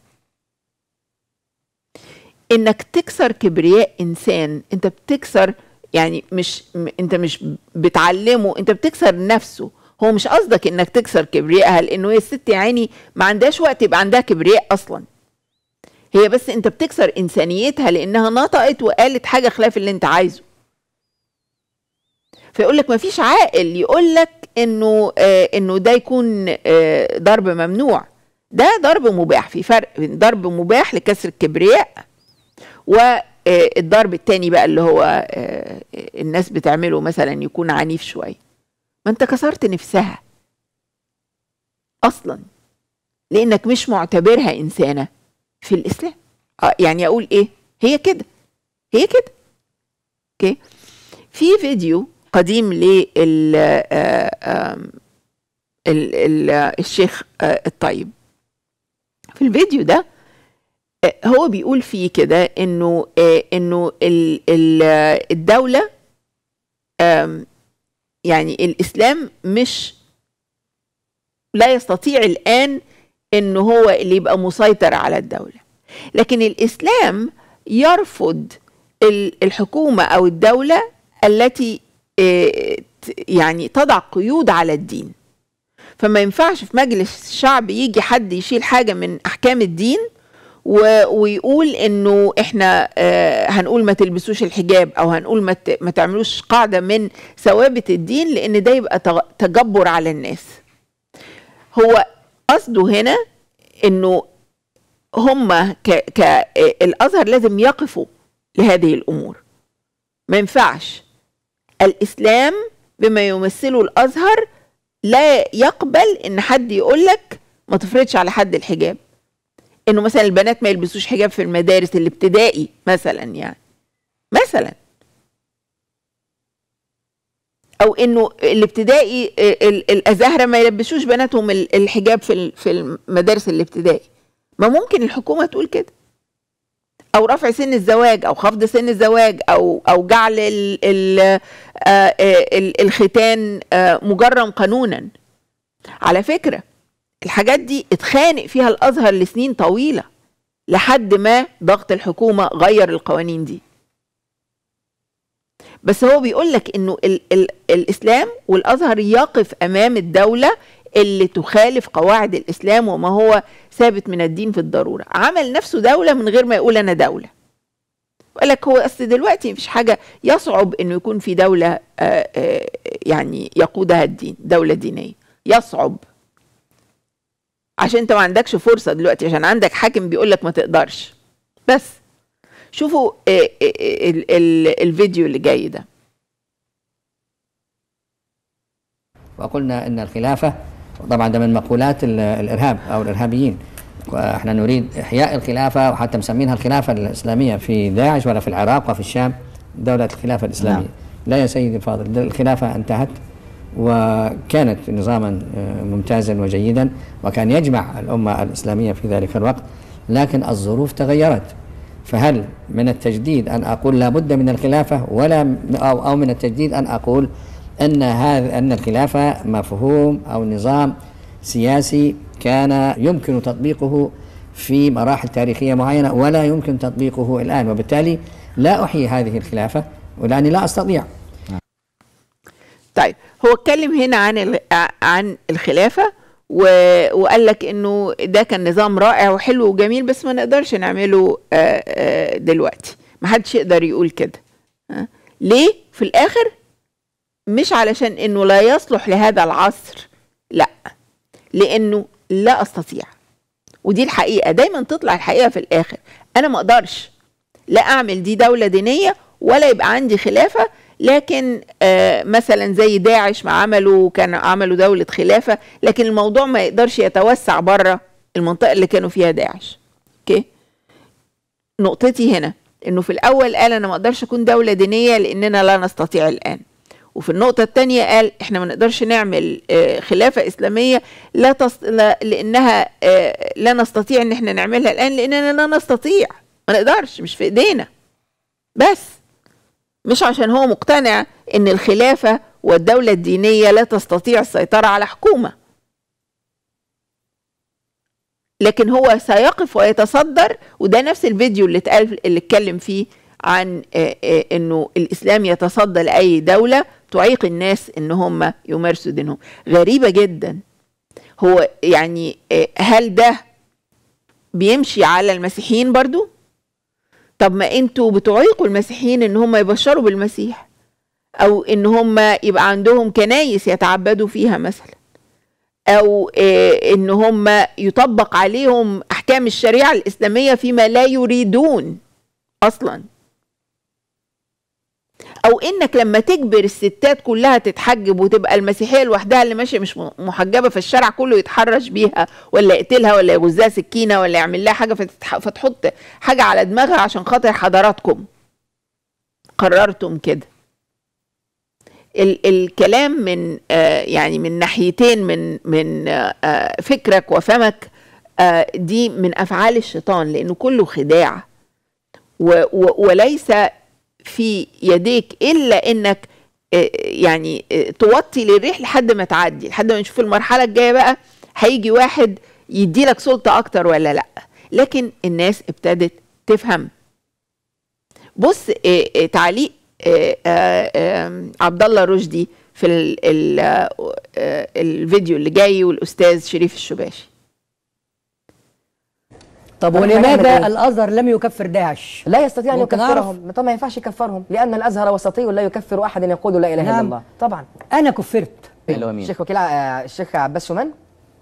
انك تكسر كبرياء انسان انت بتكسر يعني مش انت مش بتعلمه انت بتكسر نفسه هو مش قصدك انك تكسر كبريائها لانه هي الست يعني ما عندهاش وقت يبقى عندها كبرياء اصلا هي بس انت بتكسر انسانيتها لانها نطقت وقالت حاجه خلاف اللي انت عايزه فيقول لك ما فيش عاقل يقول لك انه آه انه ده يكون آه ضرب ممنوع ده ضرب مباح في فرق بين ضرب مباح لكسر الكبرياء والضرب آه، الثاني بقى اللي هو آه، الناس بتعمله مثلا يكون عنيف شويه ما انت كسرت نفسها اصلا لانك مش معتبرها انسانه في الاسلام آه، يعني اقول ايه هي كده هي كده اوكي في فيديو قديم لل آه، آه، آه، الشيخ الطيب في الفيديو ده هو بيقول فيه كده انه انه الدوله يعني الاسلام مش لا يستطيع الان ان هو اللي يبقى مسيطر على الدوله لكن الاسلام يرفض الحكومه او الدوله التي آه، يعني تضع قيود على الدين فما ينفعش في مجلس الشعب يجي حد يشيل حاجة من أحكام الدين ويقول انه احنا آه، هنقول ما تلبسوش الحجاب او هنقول ما تعملوش قاعده من ثوابت الدين لان ده يبقى تجبر على الناس هو قصده هنا انه هما كالازهر الازهر لازم يقفوا لهذه الامور ما ينفعش الإسلام بما يمثله الأزهر لا يقبل إن حد يقول لك ما تفرضش على حد الحجاب إنه مثلا البنات ما يلبسوش حجاب في المدارس الابتدائي مثلا يعني مثلا او انه الابتدائي الازهره ما يلبسوش بناتهم الحجاب في في المدارس الابتدائي ما ممكن الحكومه تقول كده او رفع سن الزواج او خفض سن الزواج او او جعل ال ال آه، آه، ال الختان آه، مجرم قانونا على فكره الحاجات دي اتخانق فيها الازهر لسنين طويله لحد ما ضغط الحكومه غير القوانين دي بس هو بيقول لك انه ال ال الاسلام والازهر يقف امام الدوله اللي تخالف قواعد الاسلام وما هو ثابت من الدين في الضرورة عمل نفسه دولة من غير ما يقول أنا دولة وقال لك هو أصل دلوقتي مفيش حاجة يصعب أنه يكون في دولة آه، آه، يعني يقودها الدين دولة دينية يصعب عشان انت ما عندكش فرصة دلوقتي عشان عندك حاكم بيقول لك ما تقدرش بس شوفوا آه، الفيديو اللي جاي ده وقلنا أن الخلافة طبعا ده من مقولات الارهاب او الارهابيين واحنا نريد احياء الخلافه وحتى مسمينها الخلافه الاسلاميه في داعش ولا في العراق وفي الشام دوله الخلافه الاسلاميه نعم. لا يا سيدي الفاضل الخلافه انتهت وكانت نظاما آه، ممتازا وجيدا وكان يجمع الامه الاسلاميه في ذلك الوقت لكن الظروف تغيرت فهل من التجديد ان اقول لا بد من الخلافه ولا او من التجديد ان اقول أن هذا أن الخلافة مفهوم أو نظام سياسي كان يمكن تطبيقه في مراحل تاريخية معينة ولا يمكن تطبيقه الآن وبالتالي لا أحيي هذه الخلافة ولأني لا أستطيع طيب هو اتكلم هنا عن عن الخلافة وقال لك انه ده كان نظام رائع وحلو وجميل بس ما نقدرش نعمله آه، آه، دلوقتي ما حدش يقدر يقول كده آه، ليه في الاخر مش علشان انه لا يصلح لهذا العصر لا لانه لا استطيع ودي الحقيقه دايما تطلع الحقيقه في الاخر انا ما اقدرش لا اعمل دي دوله دينيه ولا يبقى عندي خلافه لكن آه مثلا زي داعش ما عملوا كان عملوا دولة خلافة لكن الموضوع ما يقدرش يتوسع بره المنطقة اللي كانوا فيها داعش اوكي نقطتي هنا انه في الاول قال انا ما اقدرش اكون دولة دينية لاننا لا نستطيع الان وفي النقطة الثانية قال احنا ما نقدرش نعمل آه، خلافة إسلامية لا تص... لا لأنها آه، لا نستطيع إن احنا نعملها الآن لأننا لا نستطيع ما نقدرش مش في إيدينا بس مش عشان هو مقتنع إن الخلافة والدولة الدينية لا تستطيع السيطرة على حكومة لكن هو سيقف ويتصدر وده نفس الفيديو اللي اتقال اللي اتكلم فيه عن آه، انه الاسلام يتصدى لاي دوله تعيق الناس ان هم يمارسوا دينهم غريبه جدا هو يعني آه، هل ده بيمشي على المسيحيين برضو طب ما انتوا بتعيقوا المسيحيين ان هم يبشروا بالمسيح او ان هم يبقى عندهم كنايس يتعبدوا فيها مثلا او آه، ان هم يطبق عليهم احكام الشريعه الاسلاميه فيما لا يريدون اصلا او انك لما تجبر الستات كلها تتحجب وتبقى المسيحيه لوحدها اللي ماشيه مش محجبه في الشارع كله يتحرش بيها ولا يقتلها ولا يغزها سكينه ولا يعمل لها حاجه فتحط حاجه على دماغها عشان خاطر حضراتكم قررتم كده ال- الكلام من آه يعني من ناحيتين من من آه, آه، فكرك وفمك آه دي من افعال الشيطان لانه كله خداع و- و- وليس في يديك الا انك آه، يعني آه، توطي للريح لحد ما تعدي لحد ما نشوف المرحله الجايه بقى هيجي واحد يدي لك سلطه اكتر ولا لا لكن الناس ابتدت تفهم بص آه، تعليق عبد الله رشدي في الفيديو اللي جاي والاستاذ شريف الشباشي طب ولماذا الازهر لم يكفر داعش؟ لا يستطيع ان يكفرهم، طب ما ينفعش يكفرهم لان الازهر وسطي لا يكفر احد يقول لا اله الا نعم. الله، طبعا انا كفرت إيه هو مين؟ الشيخ وكيل الشيخ عباس شومان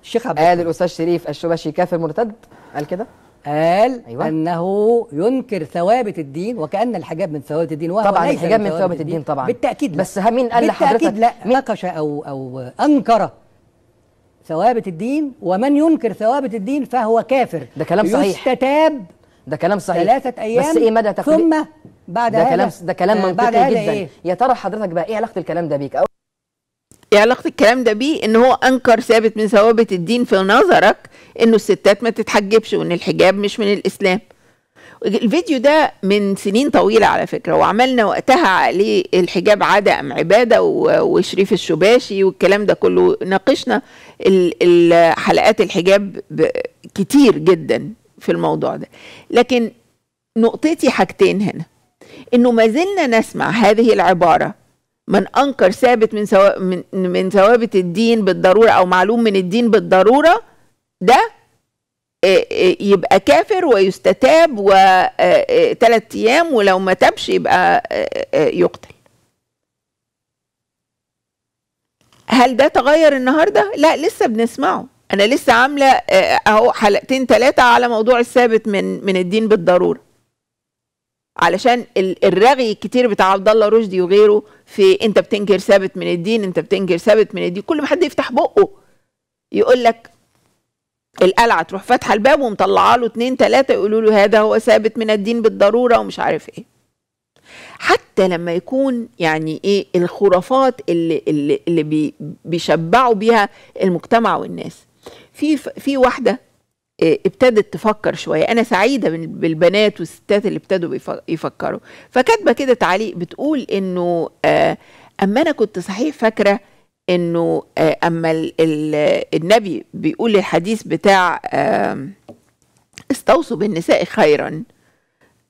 الشيخ عباس قال الاستاذ شريف الشبشي كافر مرتد قال كده؟ قال أيوة. انه ينكر ثوابت الدين وكان الحجاب من ثوابت الدين وهو طبعا الحجاب من ثوابت الدين, الدين طبعا بالتاكيد لا. بس مين قال لحضرتك بالتاكيد لا نقش او او انكر ثوابت الدين ومن ينكر ثوابت الدين فهو كافر ده كلام صحيح يستتاب ده كلام صحيح ثلاثة أيام بس إيه مدى تقريب. ثم بعد ده هذا كلام ده كلام آه، منطقي بعد جدا إيه؟ يا ترى حضرتك بقى إيه علاقة الكلام ده بيك؟ أو ايه علاقة الكلام ده بيه ان هو انكر ثابت من ثوابت الدين في نظرك انه الستات ما تتحجبش وان الحجاب مش من الاسلام الفيديو ده من سنين طويله على فكره وعملنا وقتها عليه الحجاب عاده ام عباده وشريف الشباشي والكلام ده كله ناقشنا حلقات الحجاب كتير جدا في الموضوع ده لكن نقطتي حاجتين هنا انه ما زلنا نسمع هذه العباره من انكر ثابت من من ثوابت الدين بالضروره او معلوم من الدين بالضروره ده آه، آه، يبقى كافر ويستتاب وثلاث آه، ايام ولو ما تابش يبقى يقتل هل ده تغير النهارده لا لسه بنسمعه انا لسه عامله اهو حلقتين ثلاثه على موضوع الثابت من من الدين بالضروره علشان الرغي الكتير بتاع عبد الله رشدي وغيره في انت بتنكر ثابت من الدين انت بتنكر ثابت من الدين كل ما حد يفتح بقه يقول لك القلعه تروح فاتحه الباب ومطلعه له اتنين تلاته يقولوا له هذا هو ثابت من الدين بالضروره ومش عارف ايه حتى لما يكون يعني ايه الخرافات اللي اللي, اللي بي بيشبعوا بيها المجتمع والناس في في واحده آه، ابتدت تفكر شويه انا سعيده بالبنات والستات اللي ابتدوا يفكروا فكاتبه كده تعليق بتقول انه آه، اما انا كنت صحيح فاكره انه آه، اما النبي بيقول الحديث بتاع استوصوا بالنساء خيرا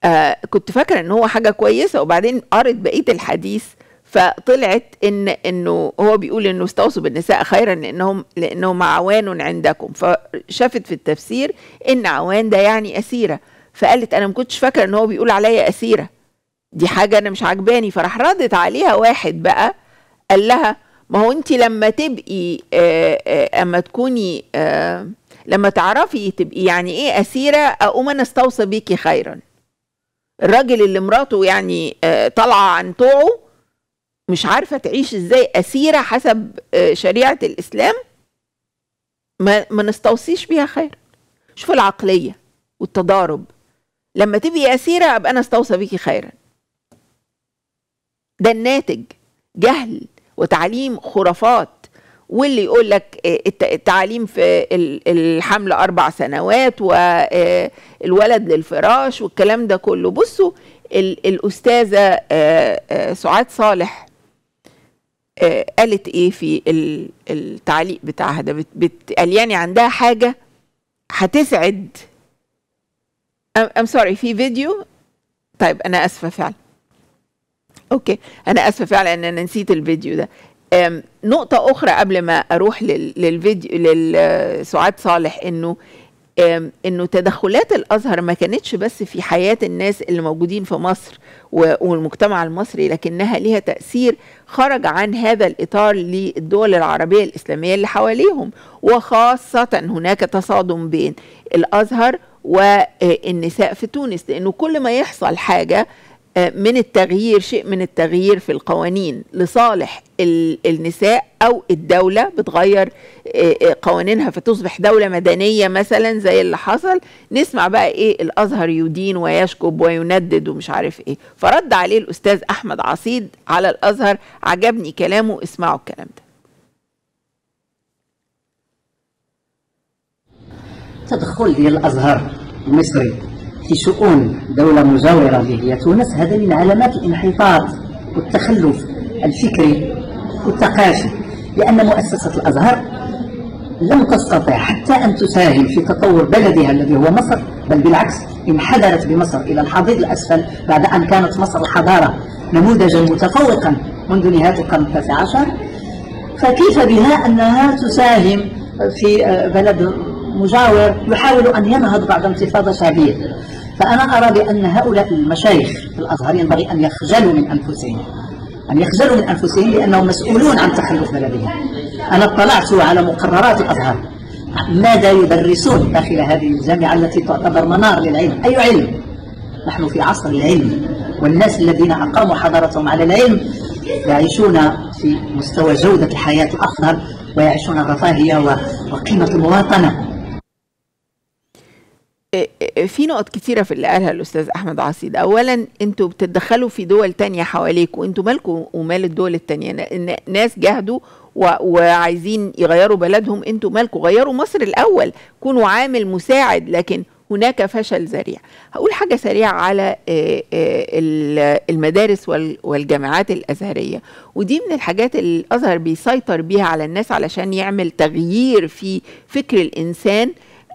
آه، كنت فاكره ان هو حاجه كويسه وبعدين قريت بقيه الحديث فطلعت ان انه هو بيقول انه استوصوا بالنساء خيرا لانهم لانهم عوان عندكم فشافت في التفسير ان عوان ده يعني اسيره فقالت انا ما كنتش فاكره ان هو بيقول عليا اسيره دي حاجه انا مش عجباني فراح ردت عليها واحد بقى قال لها ما هو انت لما تبقي آه، آه، اما تكوني آه، لما تعرفي تبقي يعني ايه اسيره اقوم انا استوصى بيكي خيرا الراجل اللي مراته يعني طالعه عن طوعه مش عارفه تعيش ازاي اسيره حسب شريعه الاسلام ما ما نستوصيش بيها خير شوف العقليه والتضارب لما تبقي اسيره ابقى انا استوصى بيكي خيرا ده الناتج جهل وتعليم خرافات واللي يقول لك آه، التعليم في الحمل اربع سنوات والولد آه، للفراش والكلام ده كله بصوا الاستاذه آه، سعاد صالح قالت ايه في التعليق بتاعها ده قال يعني عندها حاجه هتسعد ام سوري في فيديو طيب انا اسفه فعلا اوكي انا اسفه فعلا ان انا نسيت الفيديو ده نقطة أخرى قبل ما أروح للفيديو لسعاد صالح إنه إنه تدخلات الأزهر ما كانتش بس في حياة الناس اللي موجودين في مصر والمجتمع المصري لكنها ليها تأثير خرج عن هذا الإطار للدول العربية الإسلامية اللي حواليهم وخاصة هناك تصادم بين الأزهر والنساء آه، في تونس لأنه كل ما يحصل حاجة من التغيير شيء من التغيير في القوانين لصالح النساء او الدوله بتغير قوانينها فتصبح دوله مدنيه مثلا زي اللي حصل نسمع بقى ايه الازهر يدين ويشكب ويندد ومش عارف ايه فرد عليه الاستاذ احمد عصيد على الازهر عجبني كلامه اسمعوا الكلام ده تدخل الازهر المصري في شؤون دولة مجاورة اللي هي تونس هذا من علامات الانحطاط والتخلف الفكري والثقافي لأن مؤسسة الأزهر لم تستطع حتى أن تساهم في تطور بلدها الذي هو مصر بل بالعكس انحدرت بمصر إلى الحضيض الأسفل بعد أن كانت مصر الحضارة نموذجا متفوقا منذ نهاية القرن التاسع عشر فكيف بها أنها تساهم في بلد مجاور يحاول أن ينهض بعد انتفاضة شعبية فأنا أرى بأن هؤلاء المشايخ في الأزهر ينبغي أن يخجلوا من أنفسهم أن يخجلوا من أنفسهم لأنهم مسؤولون عن تخلف بلدهم أنا اطلعت على مقررات الأزهر ماذا يدرسون داخل هذه الجامعة التي تعتبر منار للعلم أي علم نحن في عصر العلم والناس الذين أقاموا حضارتهم على العلم يعيشون في مستوى جودة الحياة الأفضل ويعيشون الرفاهية وقيمة المواطنة في نقط كتيرة في اللي قالها الأستاذ أحمد عصيد أولا أنتوا بتتدخلوا في دول تانية حواليكوا أنتوا مالكم ومال الدول التانية ناس جاهدوا وعايزين يغيروا بلدهم أنتوا مالكم غيروا مصر الأول كونوا عامل مساعد لكن هناك فشل ذريع هقول حاجة سريعة على آه، آه، المدارس والجامعات الأزهرية ودي من الحاجات اللي الأزهر بيسيطر بيها على الناس علشان يعمل تغيير في فكر الإنسان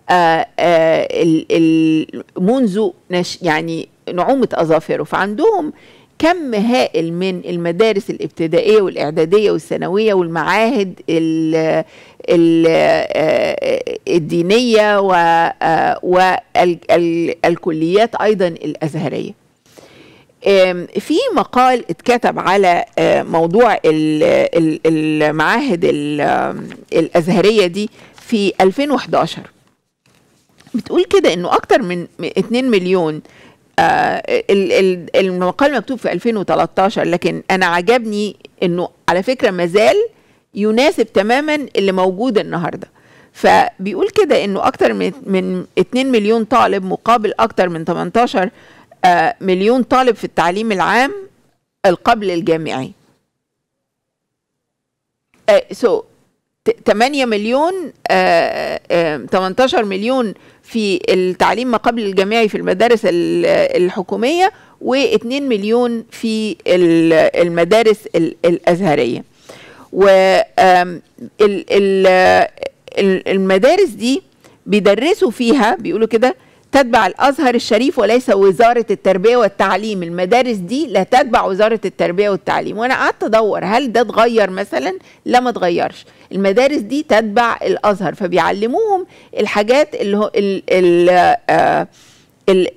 آه، آه، منذ يعني نعومة أظافره فعندهم كم هائل من المدارس الابتدائية والإعدادية والثانوية والمعاهد آه، الدينية والكليات أيضا الأزهرية في مقال اتكتب على موضوع المعاهد الأزهرية دي في 2011 بتقول كده انه اكتر من 2 مليون آه المقال مكتوب في 2013 لكن انا عجبني انه على فكره مازال يناسب تماما اللي موجود النهارده فبيقول كده انه اكتر من من 2 مليون طالب مقابل اكتر من 18 آه مليون طالب في التعليم العام القبل الجامعي آه so 8 مليون 18 آه، آه، مليون في التعليم ما قبل الجامعي في المدارس الحكومية و2 مليون في المدارس الأزهرية والمدارس دي بيدرسوا فيها بيقولوا كده تتبع الازهر الشريف وليس وزاره التربيه والتعليم المدارس دي لا تتبع وزاره التربيه والتعليم وانا قعدت ادور هل ده اتغير مثلا لا ما اتغيرش المدارس دي تتبع الازهر فبيعلموهم الحاجات اللي هو آه، آه،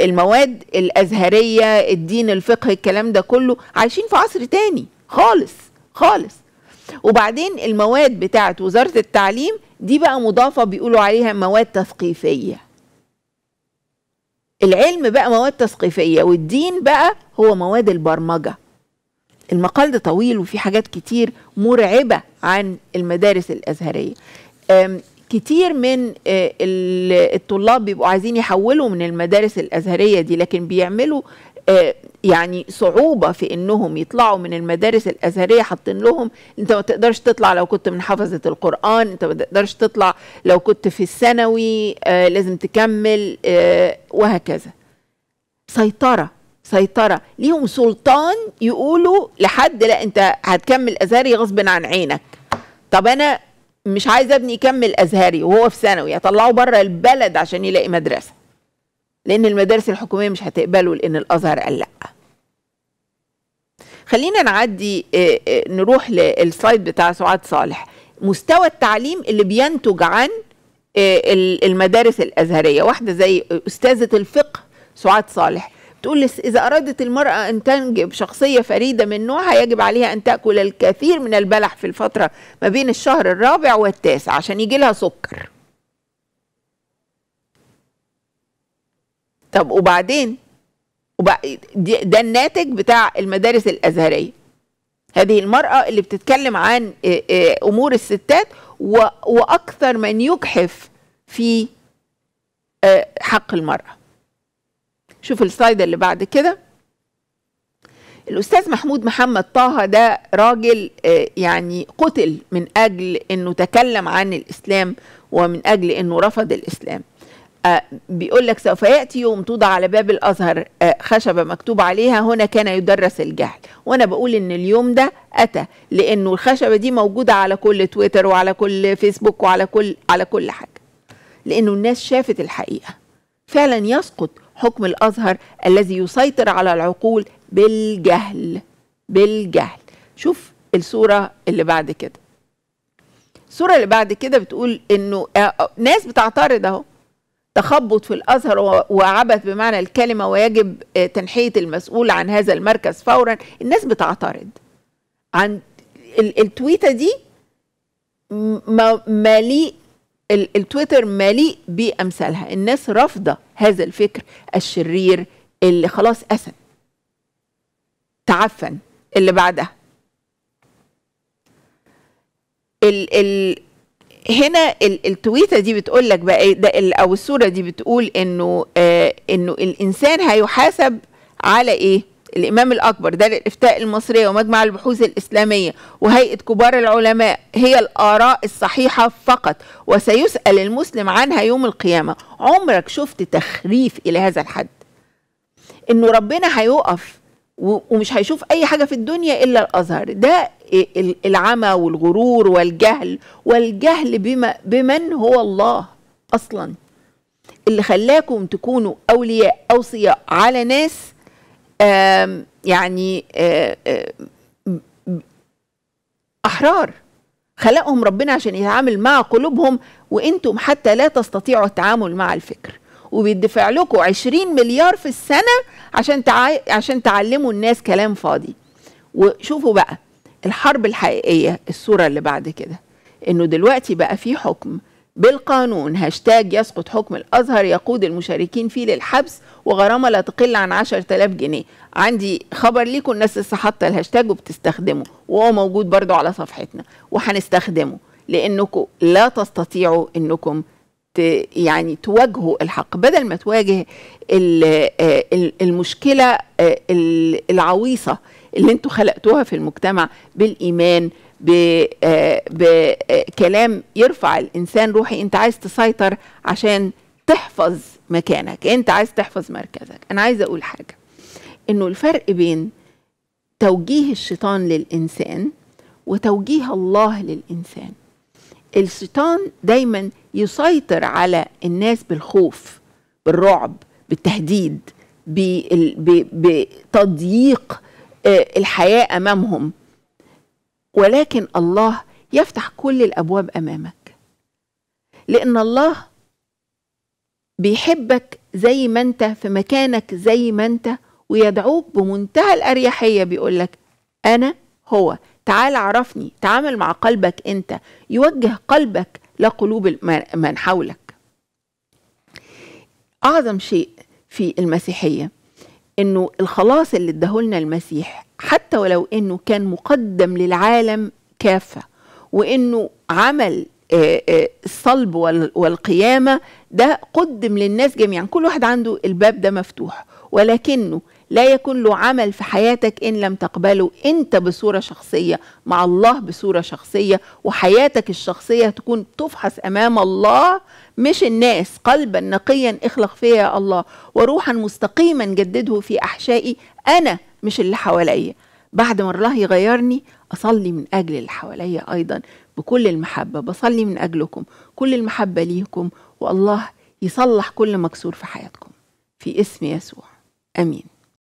المواد الازهريه الدين الفقه الكلام ده كله عايشين في عصر تاني خالص خالص وبعدين المواد بتاعت وزاره التعليم دي بقى مضافه بيقولوا عليها مواد تثقيفيه العلم بقى مواد تثقيفيه والدين بقى هو مواد البرمجه المقال ده طويل وفي حاجات كتير مرعبه عن المدارس الازهريه كتير من آه، الطلاب بيبقوا عايزين يحولوا من المدارس الازهريه دي لكن بيعملوا آه، يعني صعوبه في انهم يطلعوا من المدارس الازهريه حاطين لهم انت ما تقدرش تطلع لو كنت من حفظه القران انت ما تقدرش تطلع لو كنت في الثانوي آه، لازم تكمل آه، وهكذا سيطره سيطره ليهم سلطان يقولوا لحد لا انت هتكمل ازهري غصب عن عينك طب انا مش عايز ابني يكمل ازهري وهو في ثانوي اطلعه بره البلد عشان يلاقي مدرسه لأن المدارس الحكومية مش هتقبله لأن الأزهر قال لأ خلينا نعدي آه، آه، نروح للسايد بتاع سعاد صالح مستوى التعليم اللي بينتج عن آه، المدارس الازهريه واحده زي استاذه الفقه سعاد صالح بتقول اذا ارادت المراه ان تنجب شخصيه فريده من نوعها يجب عليها ان تاكل الكثير من البلح في الفتره ما بين الشهر الرابع والتاسع عشان يجي لها سكر طب وبعدين ده الناتج بتاع المدارس الازهريه هذه المراه اللي بتتكلم عن امور الستات واكثر من يجحف في حق المراه شوف السلايد اللي بعد كده الاستاذ محمود محمد طه ده راجل يعني قتل من اجل انه تكلم عن الاسلام ومن اجل انه رفض الاسلام آه، بيقول لك سوف ياتي يوم توضع على باب الازهر آه، خشبه مكتوب عليها هنا كان يدرس الجهل وانا بقول ان اليوم ده اتى لانه الخشبه دي موجوده على كل تويتر وعلى كل فيسبوك وعلى كل على كل حاجه لانه الناس شافت الحقيقه فعلا يسقط حكم الازهر الذي يسيطر على العقول بالجهل بالجهل شوف الصوره اللي بعد كده الصوره اللي بعد كده بتقول انه آه، ناس بتعترض اهو تخبط في الأزهر وعبث بمعنى الكلمة ويجب آه، تنحية المسؤول عن هذا المركز فورا الناس بتعترض عن التويتة دي مليء التويتر مليء بأمثالها الناس رافضة هذا الفكر الشرير اللي خلاص أسد تعفن اللي بعدها ال ال هنا التويته دي بتقول لك بقى إيه؟ او الصوره دي بتقول انه آه انه الانسان هيحاسب على ايه؟ الامام الاكبر دار الافتاء المصريه ومجمع البحوث الاسلاميه وهيئه كبار العلماء هي الاراء الصحيحه فقط وسيسال المسلم عنها يوم القيامه عمرك شفت تخريف الى هذا الحد انه ربنا هيوقف ومش هيشوف اي حاجه في الدنيا الا الازهر ده العمى والغرور والجهل والجهل بما بمن هو الله اصلا اللي خلاكم تكونوا اولياء اوصياء على ناس آم يعني آم احرار خلقهم ربنا عشان يتعامل مع قلوبهم وانتم حتى لا تستطيعوا التعامل مع الفكر وبيدفع لكم 20 مليار في السنه عشان تع... عشان تعلموا الناس كلام فاضي وشوفوا بقى الحرب الحقيقيه الصوره اللي بعد كده انه دلوقتي بقى في حكم بالقانون هاشتاج يسقط حكم الازهر يقود المشاركين فيه للحبس وغرامه لا تقل عن 10000 جنيه عندي خبر ليكم الناس لسه حاطه الهاشتاج وبتستخدمه وهو موجود برضو على صفحتنا وهنستخدمه لانكم لا تستطيعوا انكم يعني تواجهوا الحق بدل ما تواجه آه، المشكله آه، العويصه اللي انتوا خلقتوها في المجتمع بالايمان بكلام آه، يرفع الانسان روحي انت عايز تسيطر عشان تحفظ مكانك انت عايز تحفظ مركزك انا عايز اقول حاجه انه الفرق بين توجيه الشيطان للانسان وتوجيه الله للانسان الشيطان دايما يسيطر على الناس بالخوف بالرعب بالتهديد بتضييق آه، الحياه امامهم ولكن الله يفتح كل الابواب امامك لان الله بيحبك زي ما انت في مكانك زي ما انت ويدعوك بمنتهى الاريحيه بيقولك انا هو تعال عرفني تعامل مع قلبك انت يوجه قلبك لقلوب من حولك اعظم شيء في المسيحيه انه الخلاص اللي ادهولنا المسيح حتى ولو انه كان مقدم للعالم كافه وانه عمل الصلب والقيامه ده قدم للناس جميعا كل واحد عنده الباب ده مفتوح ولكنه لا يكون له عمل في حياتك إن لم تقبله أنت بصورة شخصية مع الله بصورة شخصية وحياتك الشخصية تكون تفحص أمام الله مش الناس قلبا نقيا اخلق فيها يا الله وروحا مستقيما جدده في أحشائي أنا مش اللي حواليا بعد ما الله يغيرني أصلي من أجل اللي حواليا أيضا بكل المحبة بصلي من أجلكم كل المحبة ليكم والله يصلح كل مكسور في حياتكم في اسم يسوع امين